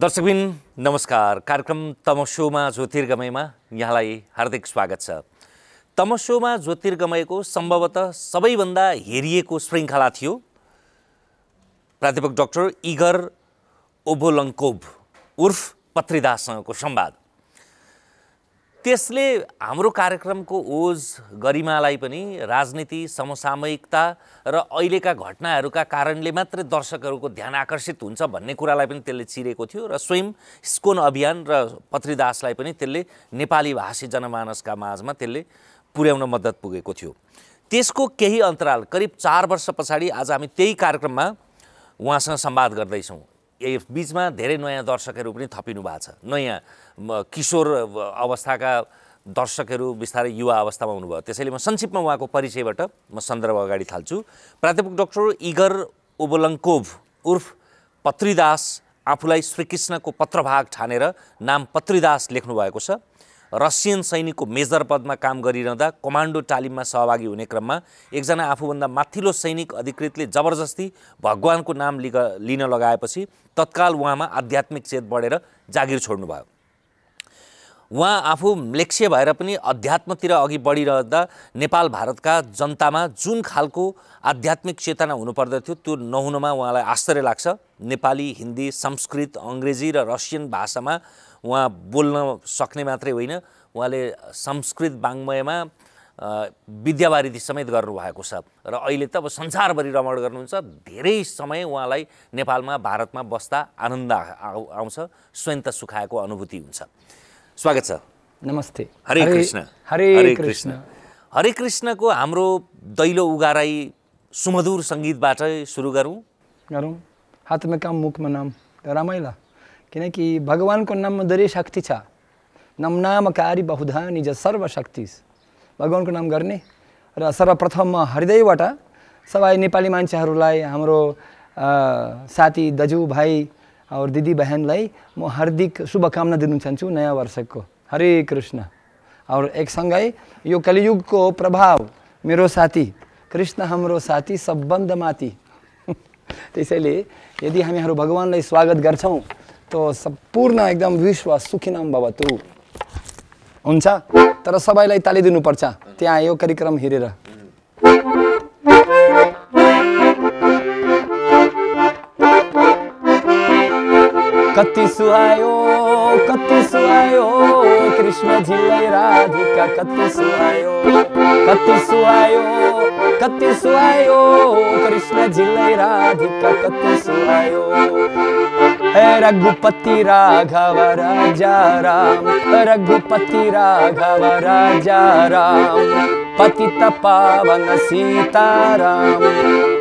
दर्शकबिन नमस्कार कार्यक्रम तमसोमा ज्योतिर्गमयमा यहाँलाई हार्दिक स्वागत छ तमसोमा ज्योतिर्गमयको सम्भवतः सबैभन्दा हेरिएको श्रृङ्खला थियो प्राध्यापक डाक्टर इगर ओभोलङ्कोभ उर्फ पत्रिदाससँगको संवाद त्यसले हाम्रो कार्यक्रमको ओज गरिमालाई पनि राजनीति समसामयिकता र अहिलेका घटनाहरूका कारणले मात्रै दर्शकहरूको ध्यान आकर्षित हुन्छ भन्ने कुरालाई पनि त्यसले चिरेको थियो र स्वयं स्कोन अभियान र पत्रिदासलाई पनि त्यसले नेपाली भाषी जनमानसका माझमा त्यसले पुर्याउन मद्दत पुगेको थियो त्यसको केही अन्तराल करिब चार वर्ष पछाडि आज हामी त्यही कार्यक्रममा उहाँसँग सम्वाद गर्दैछौँ यस बिचमा धेरै नयाँ दर्शकहरू पनि थपिनु भएको छ नयाँ किशोर अवस्थाका दर्शकहरू बिस्तारै युवा अवस्थामा हुनुभयो त्यसैले म संक्षिप्तमा उहाँको परिचयबाट म सन्दर्भ अगाडि थाल्छु प्राध्यापक डाक्टर इगर ओबोलङ्कोभ उर्फ पत्रीदास आफूलाई श्रीकृष्णको पत्रभाग ठानेर नाम पत्रीदास भएको छ रसियन सैनिकको मेजर पदमा काम गरिरहँदा कमान्डो तालिममा सहभागी हुने क्रममा एकजना आफूभन्दा माथिल्लो सैनिक अधिकृतले जबरजस्ती भगवान्को नाम लिग लिन लगाएपछि तत्काल उहाँमा आध्यात्मिक चेत बढेर जागिर छोड्नुभयो उहाँ आफू म्लेक्ष्य भएर पनि अध्यात्मतिर अघि बढिरहँदा नेपाल भारतका जनतामा जुन खालको आध्यात्मिक चेतना हुनुपर्दथ्यो त्यो नहुनमा उहाँलाई आश्चर्य लाग्छ नेपाली हिन्दी संस्कृत अङ्ग्रेजी र रसियन भाषामा उहाँ बोल्न सक्ने मात्रै होइन उहाँले संस्कृत वाङ्मयमा विद्यावारिधि समेत गर्नुभएको छ र अहिले त अब संसारभरि रमण गर्नुहुन्छ धेरै समय उहाँलाई नेपालमा भारतमा बस्दा आनन्द आउँछ स्वयन्त सुखाएको अनुभूति हुन्छ स्वागत छ नमस्ते हरे कृष्ण हरे कृष्ण हरे कृष्णको हाम्रो दैलो उगाराई सुमधुर सङ्गीतबाटै सुरु गरौँ गरौँ हातमा काम मुखमा नाम रमाइला किनकि भगवान्को नाममा धेरै शक्ति छ नमनामकारी बहुधा निज सर्वशक्ति भगवान्को नाम गर्ने र सर्वप्रथम म हृदयबाट सबै नेपाली मान्छेहरूलाई हाम्रो साथी दाजुभाइ दिदी बहिनीलाई म हार्दिक शुभकामना दिनु चाहन्छु नयाँ वर्षको हरे कृष्ण और एकसँगै यो कलियुगको प्रभाव मेरो साथी कृष्ण हाम्रो साथी सबभन्दा माथि त्यसैले यदि हामीहरू भगवान्लाई स्वागत गर्छौँ तो सम्पूर्ण एकदम विश्व बाबा तु हुन्छ तर सबैलाई ताली दिनुपर्छ त्यहाँ यो कार्यक्रम हेरेर कति सुहायो कति सुहायो झिलै राधिका कति सुहायो कति सुहायो कति सुयो कृष्ण जि राधिका कति हे रघुपति राघव राजा राम रघुपति राघव राजा राम पति तावन सीताराम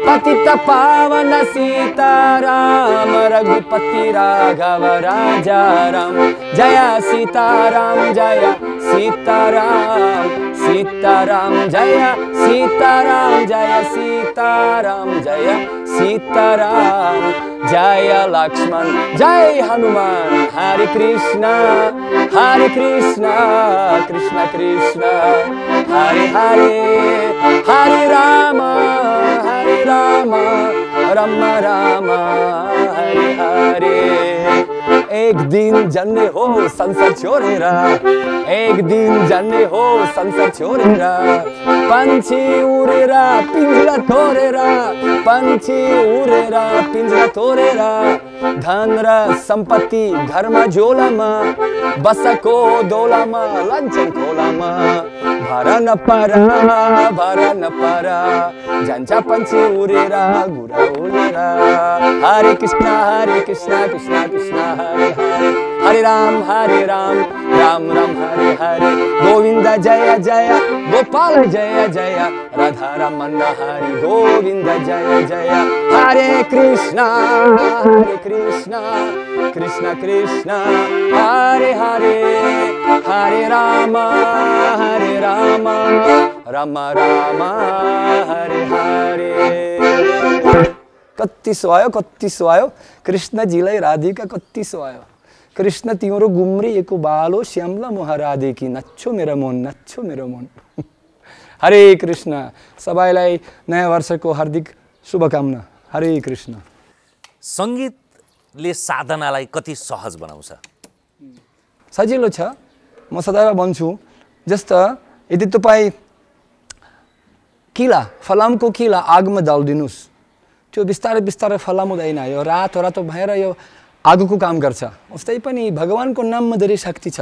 पति तावन सीताराम रघुपति राघव राजा राम जय जया सीताराम जया सीतारा सीताराम जय सीताराम जय सीताराम जय सीताराम जय लक्ष्मण जय हनुमान हरे कृष्ण हरे कृष्ण कृष्ण कृष्ण हरे हरे हरे राम हरे राम राम राम हरे हरे एक दिन जन्ने हो संसार छोड़ेर एक दिन जन्ने हो संसार छोड़ेर पंछी उड़ेर पिंजरा तोड़ेर पंछी उड़ेर पिंजरा तोड़ेर धन संपत्ति घर मा र सम्पत्ति घरमा झोलामा बसको दौलामा लन्चन खोलामा भर नपारा भर नपारा जान्छ पंछी उड़ेर घुरा उडेर हरे कृष्णा हरे कृष्णा कृष्णा कृष्णा हरे हरे हरे हरे राम हरे राम राम राम हरे हरे गोविंद जय जय गोपाल जय जय राधा रमन हरे गोविंद जय जय हरे कृष्णा हरे कृष्णा कृष्ण कृष्ण हरे हरे हरे राम हरे राम राम राम हरे हरे कति सुहायो कति सुहायो कृष्णजीलाई राधिका कति सुहायो कृष्ण तिम्रो गुम्रिएको बालो श्यामला महाराधेकी नच्छु मेरो मन नच्छु मेरो मन हरे कृष्ण सबैलाई नयाँ वर्षको हार्दिक शुभकामना हरे कृष्ण सङ्गीतले साधनालाई कति सहज बनाउँछ सजिलो छ म सदैव भन्छु जस्तो यदि तपाईँ किला फलामको किला आगमा डालिदिनुहोस् त्यो बिस्तारै बिस्तारै फलाउँदैन यो रातो रातो भएर यो आगोको काम गर्छ उस्तै पनि भगवान्को नाममा धेरै शक्ति छ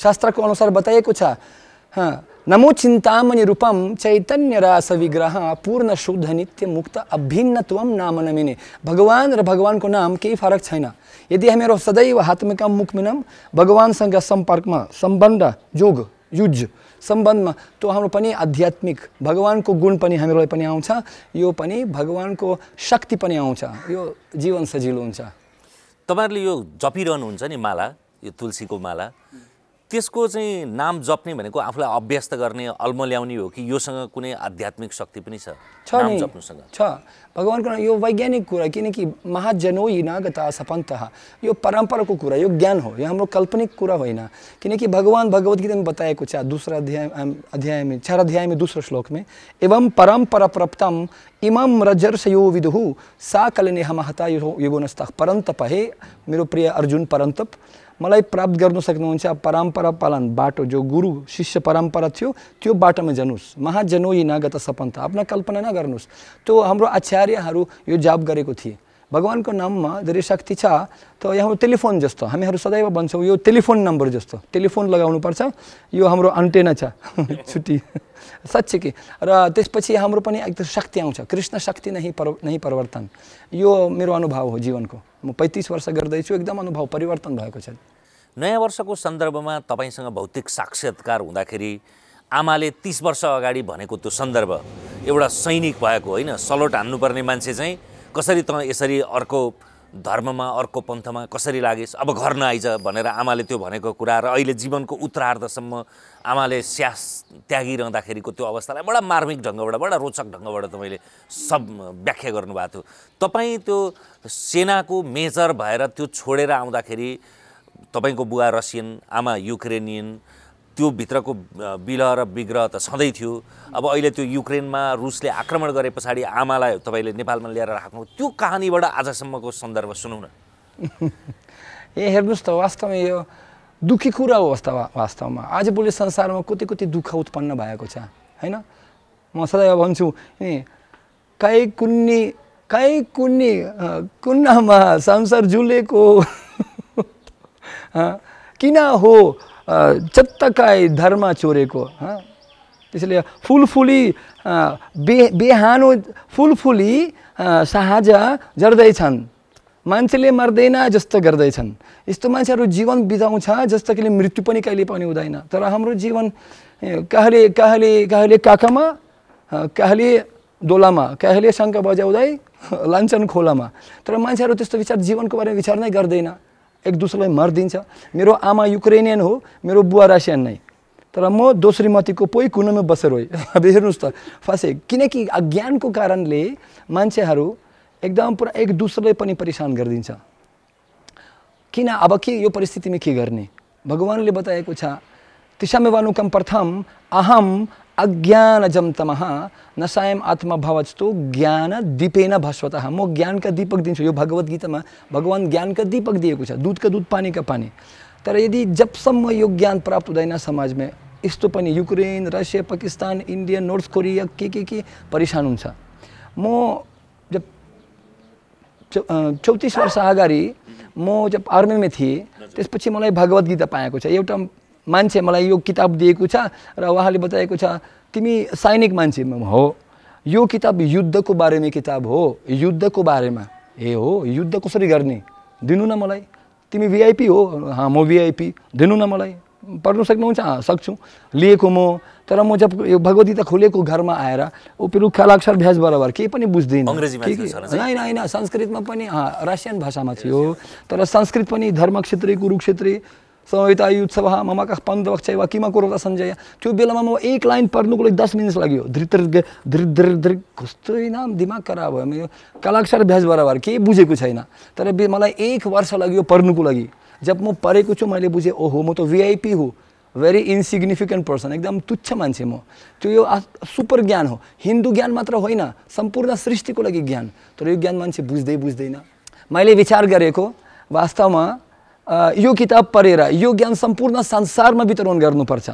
शास्त्रको अनुसार बताएको छ नमो चिन्तामणि रूपम चैतन्य रास विग्रह पूर्ण शुद्ध नित्य मुक्त अभिन्नत्व नाम नमिने भगवान् र भगवान्को नाम केही फरक छैन यदि हामीहरू सदैव हात्मिका मुखमिनम भगवान्सँग सम्पर्कमा सम्बन्ध जोग युज सम्बन्धमा त्यो हाम्रो पनि आध्यात्मिक भगवान्को गुण पनि हामीलाई पनि आउँछ यो पनि भगवान्को शक्ति पनि आउँछ यो जीवन सजिलो हुन्छ तपाईँहरूले यो जपिरहनुहुन्छ नि माला यो तुलसीको माला त्यसको चाहिँ नाम जप्ने भनेको आफूलाई अभ्यस्त गर्ने अल्म ल्याउने हो कि योसँग कुनै आध्यात्मिक शक्ति पनि छ छ भगवान को यो वैज्ञानिक कुरा किनकि महाजनो नागता सपन्तः यो परम्पराको कुरा यो ज्ञान हो यो हाम्रो काल्पनिक कुरा होइन किनकि भगवान् भगवद्गीतामा बताएको छ दुसरा अध्याय अध्यायमा चार अध्यायमा दोस्रो श्लोकमा एवं परम्परा प्राप्तम इमं यो विदुहु सा कलनेह महता युगो नस्तः परन्तप हे मेरो प्रिय अर्जुन परन्तप मलाई प्राप्त गर्नु सक्नुहुन्छ परम्परा पालन बाटो जो गुरु शिष्य परम्परा थियो त्यो बाटोमा जानुहोस् महाजनो यी नागत सपन्त आफ्ना कल्पना नगर्नुहोस् त्यो हाम्रो आचार्यहरू यो जाप गरेको थिए भगवान्को नाममा धेरै शक्ति छ त यहाँ टेलिफोन जस्तो हामीहरू सदैव भन्छौँ यो टेलिफोन नम्बर जस्तो टेलिफोन लगाउनुपर्छ यो हाम्रो अन्टेना छ छुट्टी साँच्चै कि र त्यसपछि हाम्रो पनि एकदम शक्ति आउँछ कृष्ण शक्ति नै पर नै परिवर्तन यो मेरो अनुभव हो जीवनको म पैँतिस वर्ष गर्दैछु एकदम अनुभव परिवर्तन भएको छ नयाँ वर्षको सन्दर्भमा तपाईँसँग भौतिक साक्षात्कार हुँदाखेरि आमाले तिस वर्ष अगाडि भनेको त्यो सन्दर्भ एउटा सैनिक भएको होइन सलोट हान्नुपर्ने मान्छे चाहिँ कसरी त यसरी अर्को धर्ममा अर्को पन्थमा कसरी लागेस् अब घर नआइज भनेर आमाले त्यो भनेको कुरा र अहिले जीवनको उत्तरार्धसम्म आमाले स्यास त्यागिरहँदाखेरिको त्यो अवस्थालाई बडा मार्मिक ढङ्गबाट बडा रोचक ढङ्गबाट तपाईँले सब व्याख्या गर्नुभएको थियो तपाईँ त्यो सेनाको मेजर भएर त्यो छोडेर आउँदाखेरि तपाईँको बुवा रसियन आमा युक्रेनियन त्यो भित्रको बिलह र विग्रह त सधैँ थियो अब अहिले त्यो युक्रेनमा रुसले आक्रमण गरे पछाडि आमालाई तपाईँले नेपालमा ल्याएर राख्नु त्यो कहानीबाट आजसम्मको सन्दर्भ सुनौ न ए हेर्नुहोस् त वास्तवमा यो दुःखी कुरा हो वास्तव वास्तवमा आजभोलि संसारमा कति कति दुःख उत्पन्न भएको छ होइन म सदैव भन्छु ए काहीँ कुन्नी काहीँ कुन्नी कुन्नामा संसार जुलेको किन हो चत्तकाय धर्म चोरेको त्यसैले फुलफुली बे बेहानो फुलफुली साहज जर्दैछन् मान्छेले मर्दैन जस्तो गर्दैछन् यस्तो मान्छेहरू जीवन बिताउँछ जस्तो कि मृत्यु पनि कहिले पनि हुँदैन तर हाम्रो जीवन कहले कहले कहले काकामा कहले डोलामा कहले शङ्का बजाउँदै लान्छन् खोलामा तर मान्छेहरू त्यस्तो विचार जीवनको बारेमा विचार नै गर्दैन एक दोस्रोलाई मरिदिन्छ मेरो आमा युक्रेनियन हो मेरो बुवा रसियन नै तर म दोस्रो मतीको पोइ कुनोमा बसेर हो अब हेर्नुहोस् त फसे किनकि अज्ञानको कारणले मान्छेहरू एकदम पुरा एक दोस्रोलाई पनि परेसान गरिदिन्छ किन अब के यो परिस्थितिमा के गर्ने भगवान्ले बताएको छ तिसामेवानुकम प्रथम अहम अज्ञानजम तम न सायम आत्मभवस्तु ज्ञान दीपेन भस्वत म ज्ञान का दीपक दिन्छु यो में भगवान ज्ञान का दीपक दूध का दूध पानी का पानी तर यदि जबसम्म यो ज्ञान प्राप्त हुँदैन में यस्तो पनि Ukraine Russia Pakistan India North Korea के के के परेशान हो म जब चौतीस वर्ष अगाड़ी म जब आर्मी में थे मलाई भगवत गीता पाएको छ मान्छे मलाई यो किताब दिएको छ र उहाँले बताएको छ तिमी सैनिक मान्छे हो यो किताब युद्धको बारेमा किताब हो युद्धको बारेमा ए हो युद्ध कसरी गर्ने दिनु न मलाई तिमी भिआइपी हो हा म भिआइपी दिनु न मलाई पढ्नु सक्नुहुन्छ सक्छु लिएको म तर म जब यो भगवती त खुलेको घरमा आएर ऊ खालाक्षर भ्यास बराबर केही पनि बुझ्दिनँ होइन होइन संस्कृतमा पनि रासियन भाषामा थियो तर संस्कृत पनि धर्म क्षेत्री कुरुक्षेत्री समवेतायुत्सव मम कः पन्दवः चैव किम अकुर्वत सञ्जय त्यो बेलामा म एक लाइन पढ्नुको लागि दस मिनट लाग्यो धृतर धृ धृ धृ कस्तो नाम दिमाग खराब भयो मेरो कलाक्षर भ्याज बराबर केही बुझेको छैन तर मलाई एक वर्ष लाग्यो पढ्नुको लागि जब म पढेको छु मैले बुझेँ ओहो म त भिआइपी हो भेरी इन्सिग्निफिकेन्ट पर्सन एकदम तुच्छ मान्छे म त्यो यो सुपर ज्ञान हो हिन्दू ज्ञान मात्र होइन सम्पूर्ण सृष्टिको लागि ज्ञान तर यो ज्ञान मान्छे बुझ्दै बुझ्दैन मैले विचार गरेको वास्तवमा यो किताब पढेर यो ज्ञान सम्पूर्ण संसारमा वितरण गर्नुपर्छ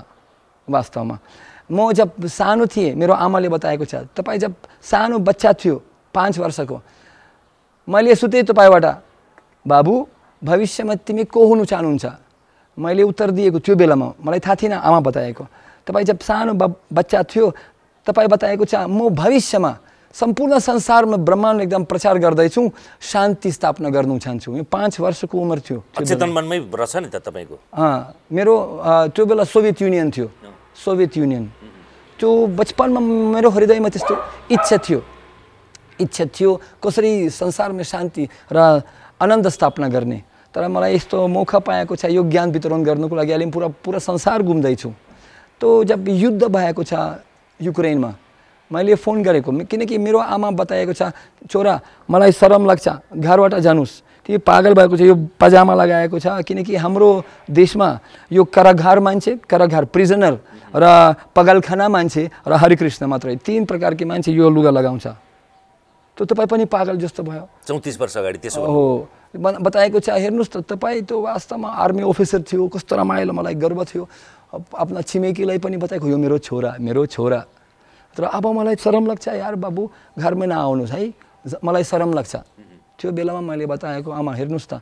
वास्तवमा म जब सानो थिएँ मेरो आमाले बताएको छ तपाईँ जब सानो बच्चा थियो पाँच वर्षको मैले सुतेँ तपाईँबाट बाबु भविष्यमा तिमी को हुनु चाहनुहुन्छ मैले उत्तर दिएको त्यो बेलामा मलाई थाहा थिएन आमा बताएको तपाईँ जब सानो बच्चा थियो तपाईँ बताएको छ म भविष्यमा सम्पूर्ण संसारमा ब्रह्माण्ड एकदम प्रचार गर्दैछौँ शान्ति स्थापना गर्नु चाहन्छौँ यो पाँच वर्षको उमेर थियो मनमै रहेछ नि त तपाईँको मेरो त्यो बेला सोभियत युनियन थियो सोभियत युनियन त्यो बचपनमा मेरो हृदयमा त्यस्तो इच्छा थियो इच्छा थियो कसरी संसारमा शान्ति र आनन्द स्थापना गर्ने तर मलाई यस्तो मौका पाएको छ यो ज्ञान वितरण गर्नुको लागि अहिले पुरा पुरा संसार घुम्दैछु त्यो जब युद्ध भएको छ युक्रेनमा मैले फोन गरेको किनकि मेरो आमा बताएको छ छोरा मलाई शरम लाग्छ घरबाट जानुस् त्यो पागल भएको छ यो पजामा लगाएको छ किनकि हाम्रो देशमा यो कराघार मान्छे कराघार प्रिजनर र पगलखाना मान्छे र हरिकृष्ण मात्रै तिन प्रकारकी मान्छे यो लुगा लगाउँछ त तपाईँ पनि पागल जस्तो भयो चौतिस वर्ष अगाडि त्यसो हो बताएको छ हेर्नुहोस् त तपाईँ त्यो वास्तवमा आर्मी अफिसर थियो कस्तो रमाइलो मलाई गर्व थियो आफ्ना छिमेकीलाई पनि बताएको यो मेरो छोरा मेरो छोरा तर अब मलाई सरम लाग्छ यार बाबु घरमै नआउनुहोस् है मलाई सरम लाग्छ त्यो बेलामा मैले बताएको आमा हेर्नुहोस् त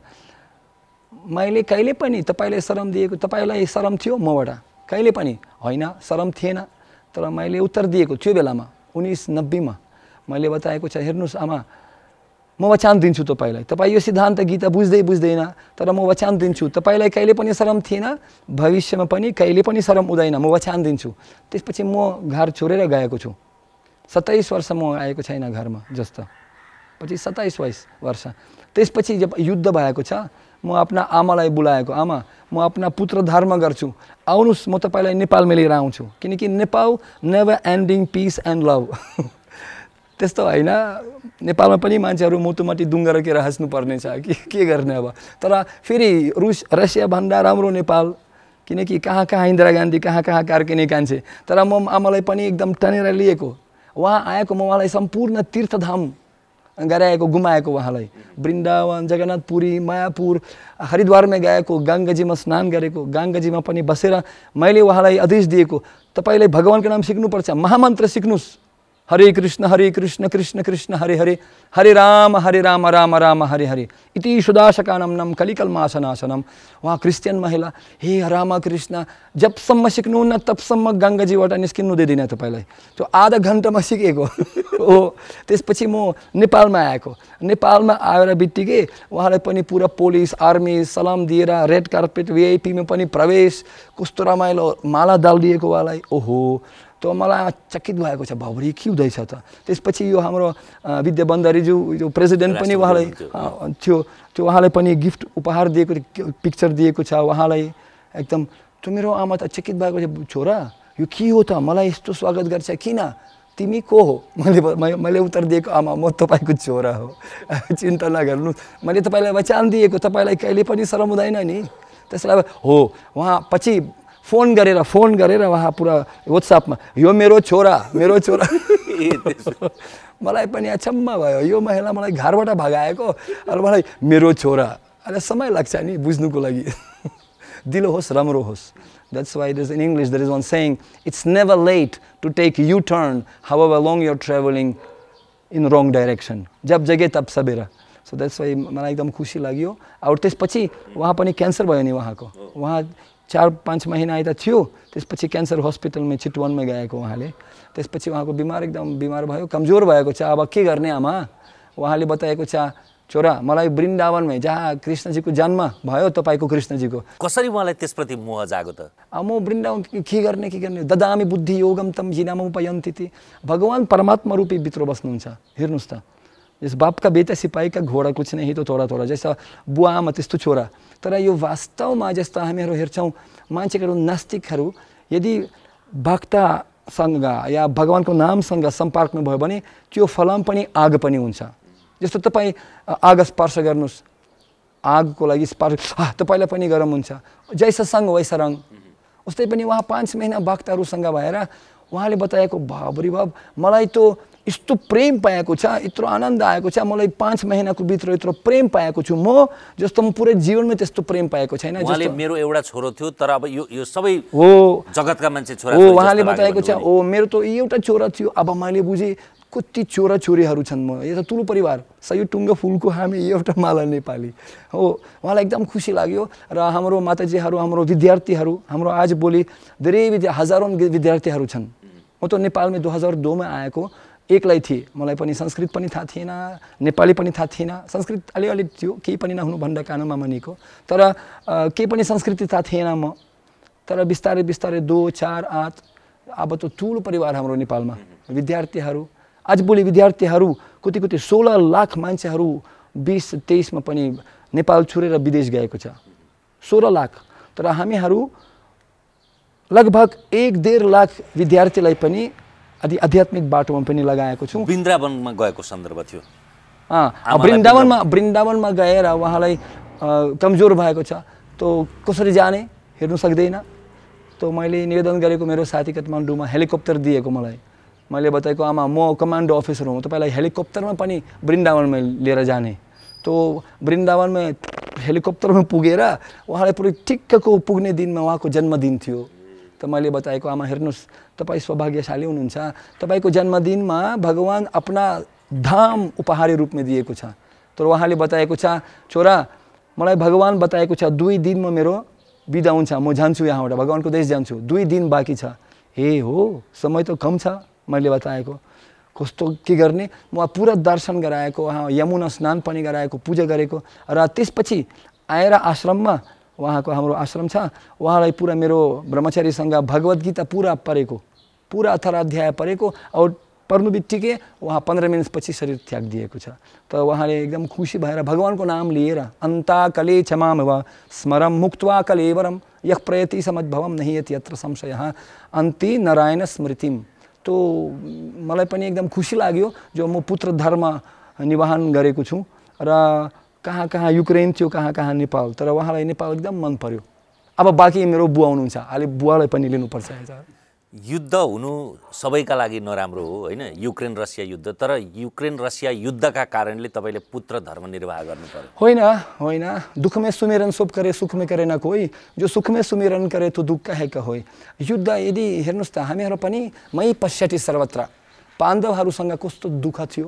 मैले कहिले पनि तपाईँले सरम दिएको तपाईँलाई सरम थियो मबाट कहिले पनि होइन सरम थिएन तर मैले उत्तर दिएको त्यो बेलामा उन्नाइस नब्बेमा मैले बताएको छ हेर्नुहोस् आमा म वचन दिन्छु तपाईँलाई तपाईँ यो सिद्धान्त गीता बुझ्दै बुझ्दैन तर म वचन दिन्छु तपाईँलाई कहिले पनि शरम थिएन भविष्यमा पनि कहिले पनि शरम हुँदैन म वचन दिन्छु त्यसपछि म घर छोडेर गएको छु सत्ताइस वर्ष म आएको छैन घरमा जस्तो पछि सत्ताइस वाइस वर्ष त्यसपछि जब युद्ध भएको छ म आफ्ना आमालाई बोलाएको आमा म आफ्ना पुत्र धर्म गर्छु आउनुहोस् म तपाईँलाई नेपालमा लिएर आउँछु किनकि Nepal never ending peace and love त्यस्तो होइन नेपालमा पनि मान्छेहरू मुटुमाटी दुङ्गेर के हाँस्नुपर्ने छ कि के गर्ने अब तर फेरि रुस रसियाभन्दा राम्रो नेपाल किनकि कहाँ कहाँ इन्दिरा गान्धी कहाँ कहाँ कार्किने कान्छे तर म आमालाई पनि एकदम टनेर लिएको उहाँ आएको म उहाँलाई सम्पूर्ण तीर्थधाम गराएको गुमाएको उहाँलाई वृन्दावन जगन्नाथ पुरी मायापुर हरिद्वारमै गएको गङ्गाजीमा स्नान गरेको गङ्गाजीमा पनि बसेर मैले उहाँलाई आदेश दिएको तपाईँले भगवान्को नाम सिक्नुपर्छ महामन्त्र सिक्नुहोस् हरे कृष्ण हरे कृष्ण कृष्ण कृष्ण हरे हरे हरे राम हरे राम राम राम हरे हरे इति सुदाशकानम नम कलिकलमासनासनम उहाँ क्रिस्चियन महिला हे राम कृष्ण जबसम्म सिक्नुहुन्न तबसम्म गङ्गाजीबाट निस्किनु दिँदैन तपाईँलाई त्यो आधा घन्टामा सिकेको हो त्यसपछि म नेपालमा आएको नेपालमा आएर बित्तिकै उहाँलाई पनि पुरा पोलिस आर्मी सलाम दिएर रेड कार्पेट भिआइपीमा पनि प्रवेश कस्तो रमाइलो माला दालिदिएको उहाँलाई ओहो त मलाई चकित भएको छ भौरी के हुँदैछ त त्यसपछि यो हाम्रो विद्या बन्दारीज्यू यो प्रेसिडेन्ट पनि उहाँलाई थियो त्यो उहाँलाई पनि गिफ्ट उपहार दिएको पिक्चर दिएको छ उहाँलाई एकदम त्यो मेरो आमा त चकित भएको छ छोरा यो के हो त मलाई यस्तो स्वागत गर्छ किन तिमी को हो मैले मैले उत्तर दिएको आमा म तपाईँको छोरा हो चिन्ता नगर्नु मैले तपाईँलाई वचान दिएको तपाईँलाई कहिले पनि सरम हुँदैन नि त्यसलाई हो उहाँ पछि फोन गरेर फोन गरेर उहाँ पुरा वाट्सएपमा यो मेरो छोरा मेरो छोरा मलाई पनि अचम्म भयो यो महिला मलाई घरबाट भगाएको अनि मलाई मेरो छोरा अहिले समय लाग्छ नि बुझ्नुको लागि दिलो होस् राम्रो होस् that's why it is in English there is one saying it's never late to take U turn however long you're travelling in wrong direction जब जगे तब सबेर सो द्याट्स वाइ मलाई एकदम खुसी लाग्यो अरू त्यसपछि उहाँ पनि क्यान्सर भयो नि उहाँको उहाँ चार पाँच महिना यता थियो त्यसपछि क्यान्सर हस्पिटलमै चितवनमै गएको उहाँले त्यसपछि उहाँको बिमार एकदम बिमार भयो कमजोर भएको छ अब के गर्ने आमा उहाँले बताएको छ छोरा मलाई वृन्दावनमै जहाँ कृष्णजीको जन्म भयो तपाईँको कृष्णजीको कसरी उहाँलाई त्यसप्रति मोह जागो त अब म वृन्दावन के गर्ने के गर्ने ददामी बुद्धि योगम तम जिनाम उपयन्ती भगवान् परमात्मा रूपी भित्र बस्नुहुन्छ हेर्नुहोस् त जस बापका बेता बेटा सिपाहीका घोडा कुछ नै त थोडा थोडा जस्तो बुवा आमा त्यस्तो छोरा तर यो वास्तवमा जस्तो हामीहरू हेर्छौँ मान्छेहरू नास्तिकहरू यदि भक्तसँग या भगवान्को नामसँग सम्पर्कमा भयो भने त्यो फलाम पनि आग पनि हुन्छ जस्तो तपाईँ आग स्पर्श गर्नुहोस् आगको लागि स्पर्श तपाईँलाई पनि गरम हुन्छ जैसा सङ्घ वैसा रङ उस्तै पनि उहाँ पाँच महिना भक्तहरूसँग भएर उहाँले बताएको भाव मलाई त यस्तो प्रेम पाएको छ यत्रो आनन्द आएको छ मलाई पाँच महिनाको भित्र यत्रो प्रेम पाएको छु म जस्तो म पुरै जीवनमा त्यस्तो प्रेम पाएको छैन मेरो एउटा छोरो थियो तर अब यो यो सबै हो जगतका मान्छे छोरा हो उहाँले बताएको छ ओ मेरो त एउटा छोरा थियो अब मैले बुझेँ कति छोरा छोरीहरू छन् म यो त ठुलो परिवार सय टुङ्गो फुलको हामी एउटा माला नेपाली हो उहाँलाई एकदम खुसी लाग्यो र हाम्रो माताजीहरू हाम्रो विद्यार्थीहरू हाम्रो आज आजभोलि धेरै विद्या हजारौँ विद्यार्थीहरू छन् म त नेपालमै दुई हजार दोमा आएको एक्लै थिएँ मलाई पनि संस्कृत पनि थाहा थिएन नेपाली पनि थाहा थिएन संस्कृत अलिअलि थियो केही पनि नहुनु भन्दा कानुनमा मनेको तर केही पनि संस्कृति थाहा थिएन म तर बिस्तारै बिस्तारै दो चार आठ अब त ठुलो परिवार हाम्रो नेपालमा विद्यार्थीहरू आजभोलि विद्यार्थीहरू कति कति सोह्र लाख मान्छेहरू बिस तेइसमा पनि नेपाल छोडेर विदेश गएको छ सोह्र लाख तर हामीहरू लगभग एक डेढ लाख विद्यार्थीलाई पनि आदि आध्यात्मिक बाटोमा पनि लगाएको छु वृन्दावनमा गएको सन्दर्भ थियो वृन्दावनमा वृन्दावनमा गएर उहाँलाई कमजोर भएको छ त कसरी जाने हेर्नु सक्दैन त मैले निवेदन गरेको मेरो साथी काठमाडौँमा हेलिकप्टर दिएको मलाई मैले बताएको आमा म कमान्डो अफिसर हुँ तपाईँलाई हेलिकप्टरमा पनि वृन्दावनमा लिएर जाने तो वृन्दावनमा हेलिकप्टरमा पुगेर उहाँलाई पुरै ठिक्कको पुग्ने दिनमा उहाँको जन्मदिन थियो त मैले बताएको आमा हेर्नुहोस् तपाईँ सौभाग्यशाली हुनुहुन्छ तपाईँको जन्मदिनमा भगवान् आफ्ना धाम उपहारी रूपमा दिएको छ तर उहाँले बताएको छ छोरा मलाई भगवान् बताएको छ दुई दिनमा मेरो बिदा हुन्छ म जान्छु यहाँबाट भगवान्को देश जान्छु दुई दिन बाँकी छ ए हो समय त कम छ मैले बताएको कस्तो के गर्ने म पुरा दर्शन गराएको उहाँ यमुना स्नान पनि गराएको पूजा गरेको र त्यसपछि आएर आश्रममा वहाँ को हम आश्रम छहाँ पूरा मेरे ब्रह्मचारी संग भगवद् गीता पूरा पड़े पूरा अथवा पड़े परेको और पर्नु वहाँ पंद्रह मिनट पच्चीस शरीर त्यागिदिएको छ तो उहाँले एकदम खुशी भर भगवान को नाम लिये अंता कले क्षमा व स्मरम मुक्त्वा कलेवरम यख प्रयति समम नहीं यति यत्र संशय अंति नारायण स्मृतिम तो मैं एकदम खुशी लगे जो मुत्र धर्म निवाहन करूँ र कहाँ कहाँ युक्रेन थियो कहाँ कहाँ नेपाल तर उहाँलाई नेपाल एकदम मन पर्यो अब बाँकी मेरो बुवा हुनुहुन्छ अहिले बुवालाई पनि लिनुपर्छ युद्ध हुनु सबैका लागि नराम्रो हो होइन युक्रेन रसिया युद्ध तर युक्रेन रसिया युद्धका कारणले तपाईँले पुत्र धर्म निर्वाह गर्नु पर्यो होइन होइन दुःखमै सुमेरन सोप करे सुखमे करे न कोही जो सुखमै सुमेरन करे त दुःख हेक होइ युद्ध यदि हेर्नुहोस् त हामीहरू पनि मै पश्यटी सर्वत्र पाण्डवहरूसँग कस्तो दुःख थियो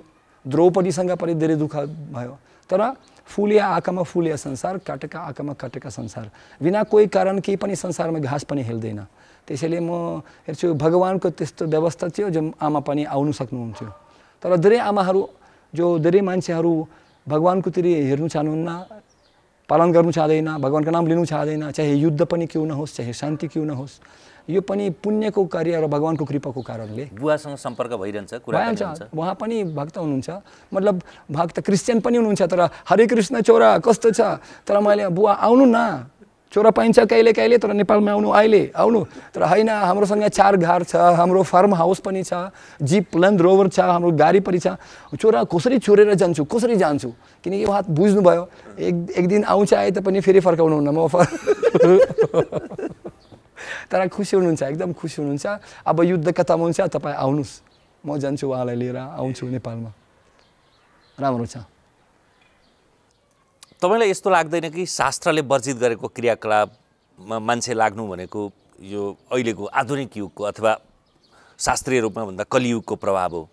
द्रौपदीसँग पनि धेरै दुःख भयो तर फुलिया आकामा फुलिया संसार काटेका आकामा काटेका संसार बिना कोही कारण केही पनि संसारमा घाँस पनि हेल्दैन त्यसैले म हेर्छु भगवान्को त्यस्तो व्यवस्था थियो जो आमा पनि आउनु सक्नुहुन्थ्यो तर धेरै आमाहरू जो धेरै मान्छेहरू भगवान्कोतिर हेर्नु चाहनुहुन्न पालन गर्नु चाहँदैन भगवान्को नाम लिनु चाहँदैन चाहे युद्ध पनि क्यु नहोस् चाहे शान्ति क्यु नहोस् यो पनि पुण्यको कार्य र भगवान्को कृपाको कारणले बुवासँग सम्पर्क भइरहन्छ उहाँ पनि भक्त हुनुहुन्छ मतलब भक्त क्रिस्चियन पनि हुनुहुन्छ तर हरे कृष्ण छोरा कस्तो छ तर मैले बुवा आउनु न छोरा पाइन्छ कहिले कहिले तर नेपालमा आउनु अहिले आउनु तर होइन हाम्रोसँग चार घर छ हाम्रो फार्म हाउस पनि छ जिप ल्यान्ड रोभर छ हाम्रो गाडी पनि छ छोरा कसरी छोडेर जान्छु कसरी जान्छु किनकि उहाँ बुझ्नुभयो एक एक दिन आउँछ आए तापनि फेरि फर्काउनुहुन्न म फर् तर खुसी हुनुहुन्छ एकदम खुसी हुनुहुन्छ अब युद्ध कतामा हुन्छ तपाईँ आउनुहोस् म जान्छु उहाँलाई लिएर आउँछु नेपालमा राम्रो छ तपाईँलाई यस्तो लाग्दैन कि शास्त्रले वर्जित गरेको क्रियाकलापमा मान्छे लाग्नु भनेको यो अहिलेको आधुनिक युगको अथवा शास्त्रीय रूपमा भन्दा कलियुगको प्रभाव हो